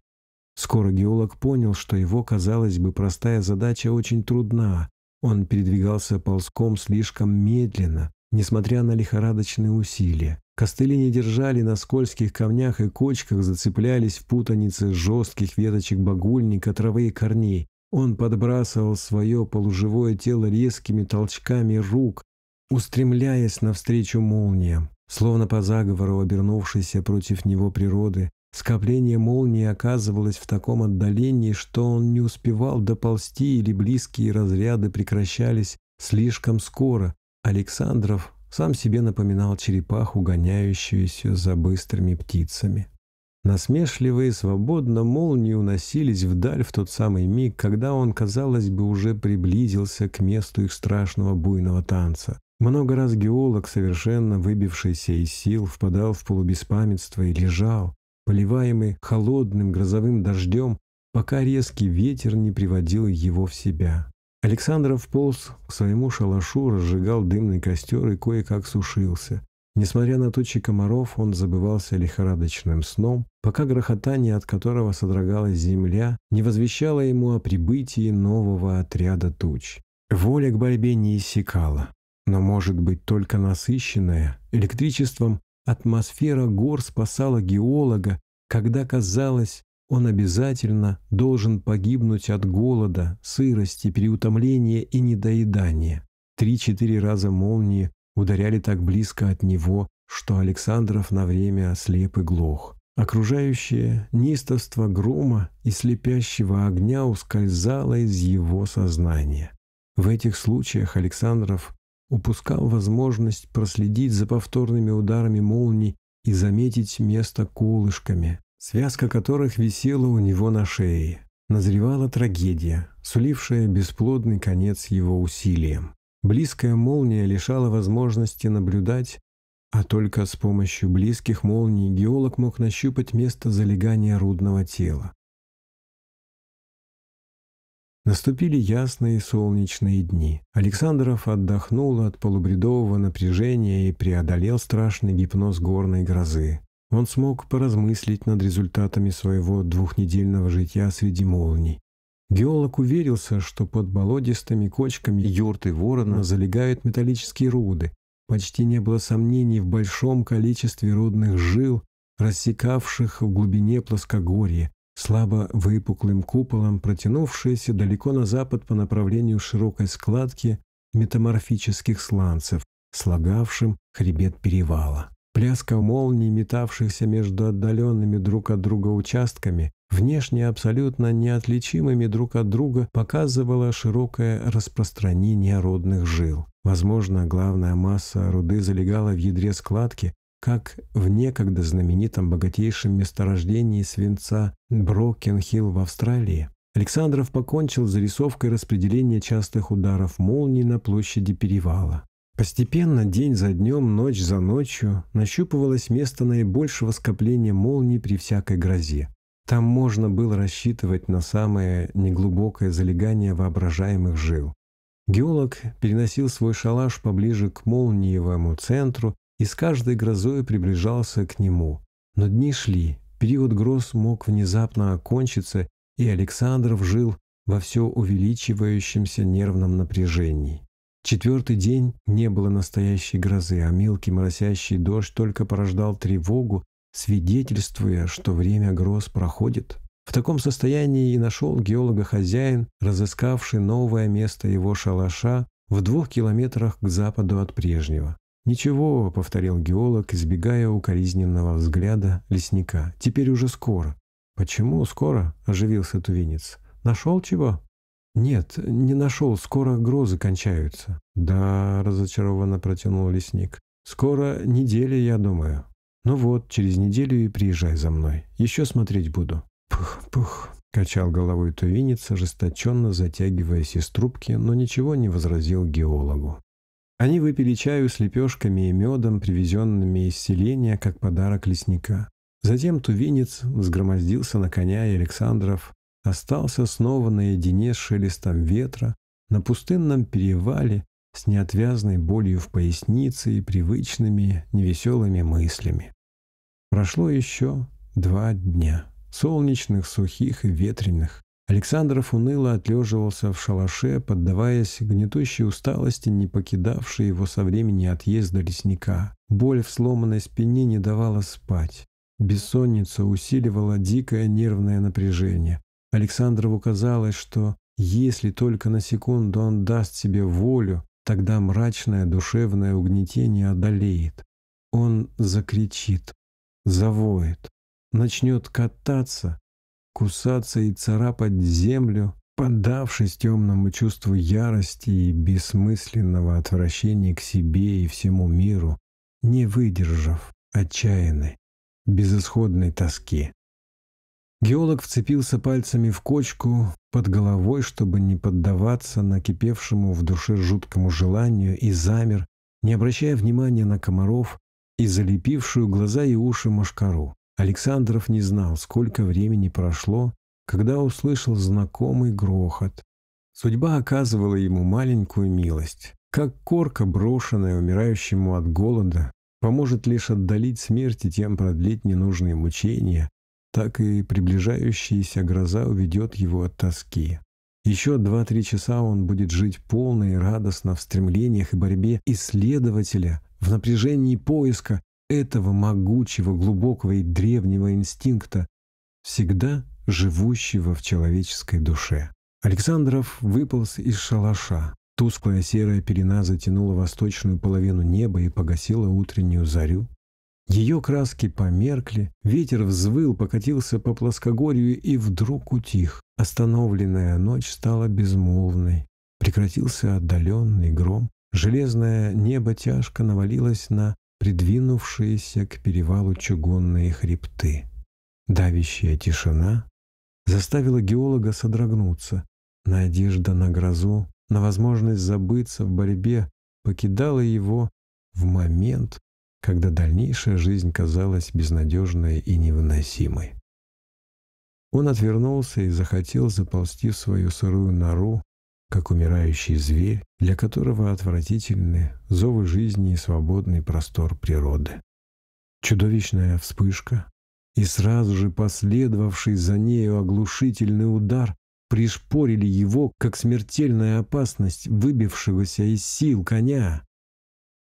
Скоро геолог понял, что его, казалось бы, простая задача очень трудна. Он передвигался ползком слишком медленно, несмотря на лихорадочные усилия. Костыли не держали на скользких камнях и кочках, зацеплялись в путанице жестких веточек багульника, травы и корней. Он подбрасывал свое полуживое тело резкими толчками рук, устремляясь навстречу молниям. Словно по заговору, обернувшейся против него природы, скопление молнии оказывалось в таком отдалении, что он не успевал доползти или близкие разряды прекращались слишком скоро. Александров сам себе напоминал черепаху, гоняющуюся за быстрыми птицами. Насмешливые свободно молнии уносились вдаль в тот самый миг, когда он, казалось бы, уже приблизился к месту их страшного буйного танца. Много раз геолог, совершенно выбившийся из сил, впадал в полубеспамятство и лежал, поливаемый холодным грозовым дождем, пока резкий ветер не приводил его в себя. Александров полз к своему шалашу, разжигал дымный костер и кое-как сушился. Несмотря на тучи комаров, он забывался лихорадочным сном, пока грохотание, от которого содрогалась земля, не возвещало ему о прибытии нового отряда туч. Воля к борьбе не иссякала но, может быть, только насыщенная электричеством атмосфера гор спасала геолога, когда казалось, он обязательно должен погибнуть от голода, сырости, переутомления и недоедания. Три-четыре раза молнии ударяли так близко от него, что Александров на время ослеп и глох. Окружающее неистовство грома и слепящего огня ускользало из его сознания. В этих случаях Александров упускал возможность проследить за повторными ударами молний и заметить место колышками, связка которых висела у него на шее. Назревала трагедия, сулившая бесплодный конец его усилиям. Близкая молния лишала возможности наблюдать, а только с помощью близких молний геолог мог нащупать место залегания рудного тела. Наступили ясные солнечные дни. Александров отдохнул от полубредового напряжения и преодолел страшный гипноз горной грозы. Он смог поразмыслить над результатами своего двухнедельного житья среди молний. Геолог уверился, что под болотистыми кочками юрты ворона залегают металлические руды. Почти не было сомнений в большом количестве рудных жил, рассекавших в глубине плоскогорья, слабо выпуклым куполом, протянувшееся далеко на запад по направлению широкой складки метаморфических сланцев, слагавшим хребет перевала. Пляска молний, метавшихся между отдаленными друг от друга участками, внешне абсолютно неотличимыми друг от друга, показывала широкое распространение родных жил. Возможно, главная масса руды залегала в ядре складки, как в некогда знаменитом богатейшем месторождении свинца Брокенхилл в Австралии. Александров покончил с зарисовкой распределения частых ударов молнии на площади Перевала. Постепенно, день за днем, ночь за ночью, нащупывалось место наибольшего скопления молний при всякой грозе. Там можно было рассчитывать на самое неглубокое залегание воображаемых жил. Геолог переносил свой шалаш поближе к молниевому центру и с каждой грозой приближался к нему. Но дни шли, период гроз мог внезапно окончиться, и Александр жил во все увеличивающемся нервном напряжении. Четвертый день не было настоящей грозы, а мелкий моросящий дождь только порождал тревогу, свидетельствуя, что время гроз проходит. В таком состоянии и нашел геолога хозяин, разыскавший новое место его шалаша в двух километрах к западу от прежнего. «Ничего», — повторил геолог, избегая укоризненного взгляда лесника. «Теперь уже скоро». «Почему скоро?» — оживился тувинец. «Нашел чего?» «Нет, не нашел. Скоро грозы кончаются». «Да», — разочарованно протянул лесник. «Скоро неделя, я думаю». «Ну вот, через неделю и приезжай за мной. Еще смотреть буду». «Пух-пух», — качал головой тувинец, ожесточенно затягиваясь из трубки, но ничего не возразил геологу. Они выпили чаю с лепешками и медом, привезенными из селения как подарок лесника. Затем тувинец взгромоздился на коня, и Александров остался снова наедине с шелестом ветра, на пустынном перевале, с неотвязной болью в пояснице и привычными невеселыми мыслями. Прошло еще два дня, солнечных, сухих и ветреных. Александров уныло отлеживался в шалаше, поддаваясь гнетущей усталости, не покидавшей его со времени отъезда лесника. Боль в сломанной спине не давала спать. Бессонница усиливала дикое нервное напряжение. Александрову казалось, что если только на секунду он даст себе волю, тогда мрачное душевное угнетение одолеет. Он закричит, завоет, начнет кататься, кусаться и царапать землю, поддавшись темному чувству ярости и бессмысленного отвращения к себе и всему миру, не выдержав отчаянной, безысходной тоски. Геолог вцепился пальцами в кочку под головой, чтобы не поддаваться накипевшему в душе жуткому желанию, и замер, не обращая внимания на комаров и залепившую глаза и уши мошкару. Александров не знал, сколько времени прошло, когда услышал знакомый грохот. Судьба оказывала ему маленькую милость. Как корка, брошенная умирающему от голода, поможет лишь отдалить смерть и тем продлить ненужные мучения, так и приближающаяся гроза уведет его от тоски. Еще два-три часа он будет жить полно и радостно в стремлениях и борьбе исследователя, в напряжении поиска, этого могучего, глубокого и древнего инстинкта, всегда живущего в человеческой душе. Александров выполз из шалаша. Тусклая серая пелена затянула восточную половину неба и погасила утреннюю зарю. Ее краски померкли, ветер взвыл, покатился по плоскогорью и вдруг утих. Остановленная ночь стала безмолвной. Прекратился отдаленный гром. Железное небо тяжко навалилось на придвинувшиеся к перевалу чугунные хребты. Давящая тишина заставила геолога содрогнуться. Надежда на грозу, на возможность забыться в борьбе покидала его в момент, когда дальнейшая жизнь казалась безнадежной и невыносимой. Он отвернулся и захотел заползти в свою сырую нору, как умирающий зверь, для которого отвратительны зовы жизни и свободный простор природы. Чудовищная вспышка и сразу же последовавший за нею оглушительный удар пришпорили его, как смертельная опасность выбившегося из сил коня.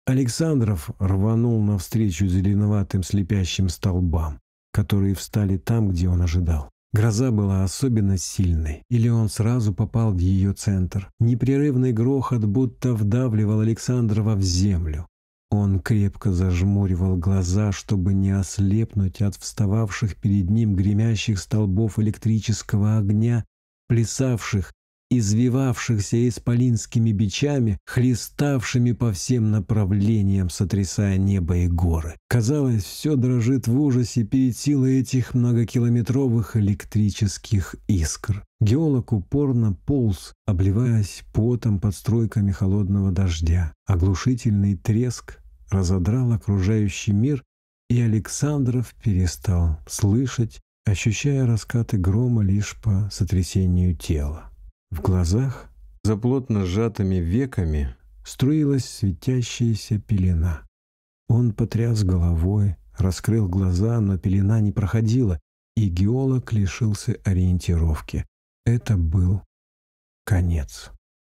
Александров рванул навстречу зеленоватым слепящим столбам, которые встали там, где он ожидал. Гроза была особенно сильной, или он сразу попал в ее центр. Непрерывный грохот будто вдавливал Александрова в землю. Он крепко зажмуривал глаза, чтобы не ослепнуть от встававших перед ним гремящих столбов электрического огня, плясавших извивавшихся исполинскими бичами, хлеставшими по всем направлениям, сотрясая небо и горы. Казалось, все дрожит в ужасе перед силой этих многокилометровых электрических искр. Геолог упорно полз, обливаясь потом под стройками холодного дождя. Оглушительный треск разодрал окружающий мир, и Александров перестал слышать, ощущая раскаты грома лишь по сотрясению тела. В глазах, за плотно сжатыми веками, струилась светящаяся пелена. Он потряс головой, раскрыл глаза, но пелена не проходила, и геолог лишился ориентировки. Это был конец.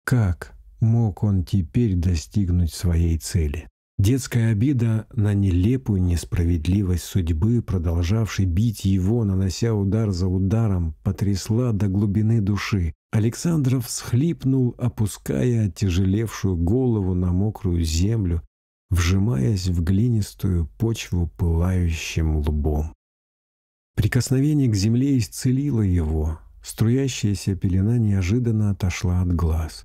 Как мог он теперь достигнуть своей цели? Детская обида на нелепую несправедливость судьбы, продолжавшей бить его, нанося удар за ударом, потрясла до глубины души. Александров всхлипнул, опуская оттяжелевшую голову на мокрую землю, вжимаясь в глинистую почву пылающим лбом. Прикосновение к земле исцелило его, струящаяся пелена неожиданно отошла от глаз.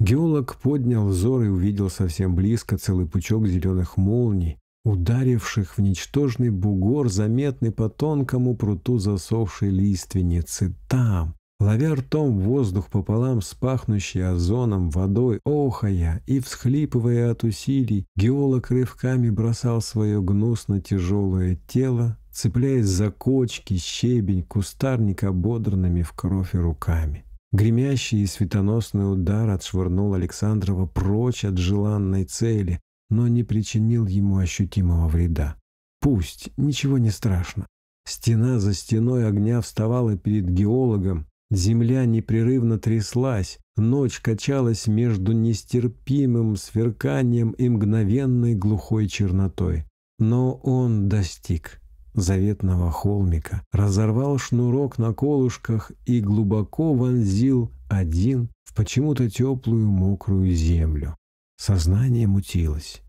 Геолог поднял взор и увидел совсем близко целый пучок зеленых молний, ударивших в ничтожный бугор, заметный по тонкому пруту засохшей лиственницы. Там, ловя ртом воздух пополам с пахнущей озоном, водой, охая и всхлипывая от усилий, геолог рывками бросал свое гнусно тяжелое тело, цепляясь за кочки, щебень, кустарник ободранными в кровь и руками. Гремящий и светоносный удар отшвырнул Александрова прочь от желанной цели, но не причинил ему ощутимого вреда. Пусть, ничего не страшно. Стена за стеной огня вставала перед геологом, Земля непрерывно тряслась, ночь качалась между нестерпимым сверканием и мгновенной глухой чернотой. Но он достиг заветного холмика, разорвал шнурок на колышках и глубоко вонзил один в почему-то теплую мокрую землю. Сознание мутилось.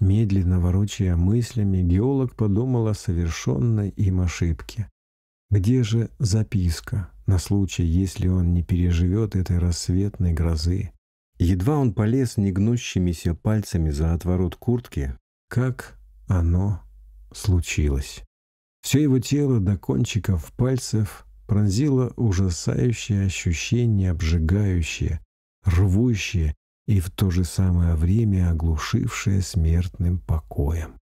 Медленно ворочая мыслями, геолог подумал о совершенной им ошибке. Где же записка? на случай, если он не переживет этой рассветной грозы. Едва он полез негнущимися пальцами за отворот куртки, как оно случилось. Все его тело до кончиков пальцев пронзило ужасающее ощущение, обжигающее, рвущее и в то же самое время оглушившее смертным покоем.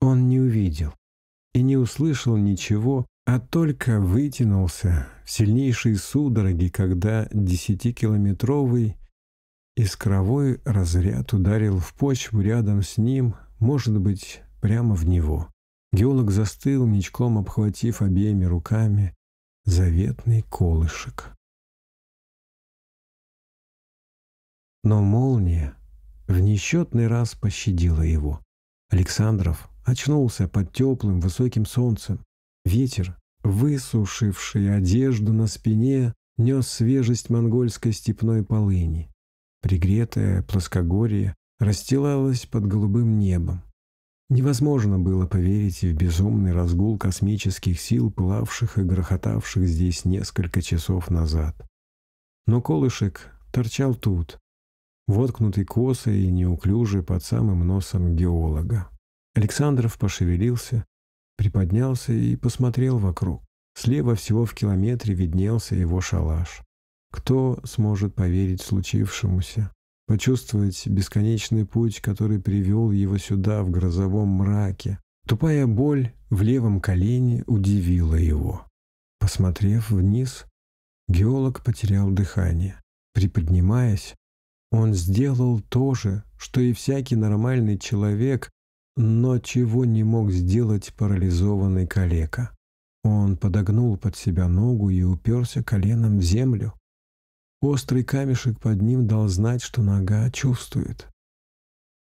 Он не увидел и не услышал ничего, а только вытянулся в сильнейшие судороги, когда десятикилометровый искровой разряд ударил в почву рядом с ним, может быть, прямо в него. Геолог застыл, ничком обхватив обеими руками заветный колышек. Но молния в несчетный раз пощадила его. Александров очнулся под теплым высоким солнцем. Ветер, высушивший одежду на спине, нес свежесть монгольской степной полыни. Пригретое плоскогорье расстилалось под голубым небом. Невозможно было поверить в безумный разгул космических сил, плавших и грохотавших здесь несколько часов назад. Но колышек торчал тут, воткнутый косо и неуклюже под самым носом геолога. Александров пошевелился, Приподнялся и посмотрел вокруг. Слева всего в километре виднелся его шалаш. Кто сможет поверить случившемуся? Почувствовать бесконечный путь, который привел его сюда в грозовом мраке. Тупая боль в левом колене удивила его. Посмотрев вниз, геолог потерял дыхание. Приподнимаясь, он сделал то же, что и всякий нормальный человек, но чего не мог сделать парализованный калека. Он подогнул под себя ногу и уперся коленом в землю. Острый камешек под ним дал знать, что нога чувствует.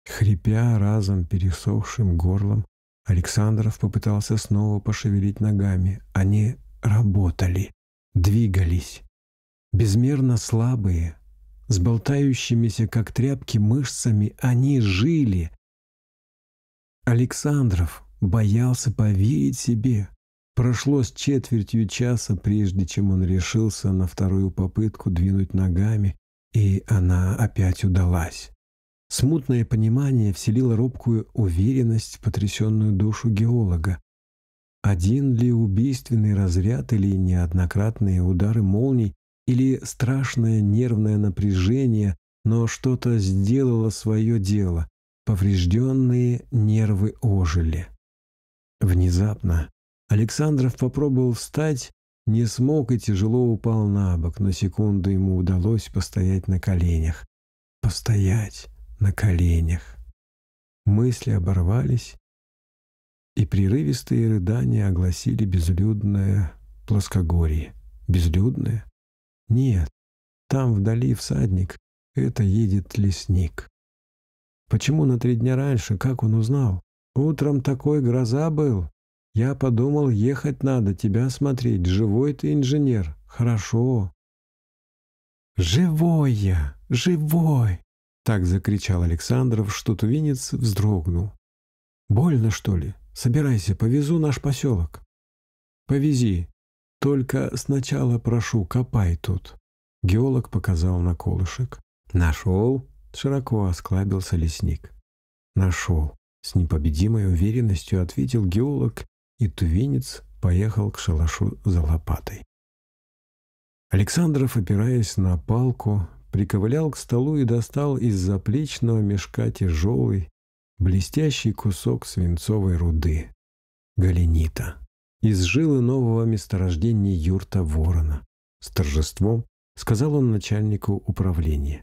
Хрипя разом пересохшим горлом, Александров попытался снова пошевелить ногами. Они работали, двигались. Безмерно слабые, с болтающимися, как тряпки, мышцами, они жили, Александров боялся поверить себе. Прошло с четвертью часа, прежде чем он решился на вторую попытку двинуть ногами, и она опять удалась. Смутное понимание вселило робкую уверенность в потрясенную душу геолога. Один ли убийственный разряд или неоднократные удары молний, или страшное нервное напряжение, но что-то сделало свое дело. Поврежденные нервы ожили. Внезапно Александров попробовал встать, не смог и тяжело упал на бок. На секунду ему удалось постоять на коленях. Постоять на коленях. Мысли оборвались, и прерывистые рыдания огласили безлюдное плоскогорье. Безлюдное? Нет, там вдали всадник, это едет лесник. Почему на три дня раньше? Как он узнал? Утром такой гроза был. Я подумал, ехать надо, тебя смотреть. Живой ты инженер. Хорошо. «Живой я! Живой!» Так закричал Александров, что тувинец вздрогнул. «Больно, что ли? Собирайся, повезу наш поселок». «Повези. Только сначала прошу, копай тут». Геолог показал на колышек. «Нашел?» Широко осклабился лесник. «Нашел!» — с непобедимой уверенностью ответил геолог, и тувинец поехал к шалашу за лопатой. Александров, опираясь на палку, приковылял к столу и достал из заплечного мешка тяжелый, блестящий кусок свинцовой руды — галенита, из жилы нового месторождения юрта ворона. С торжеством сказал он начальнику управления.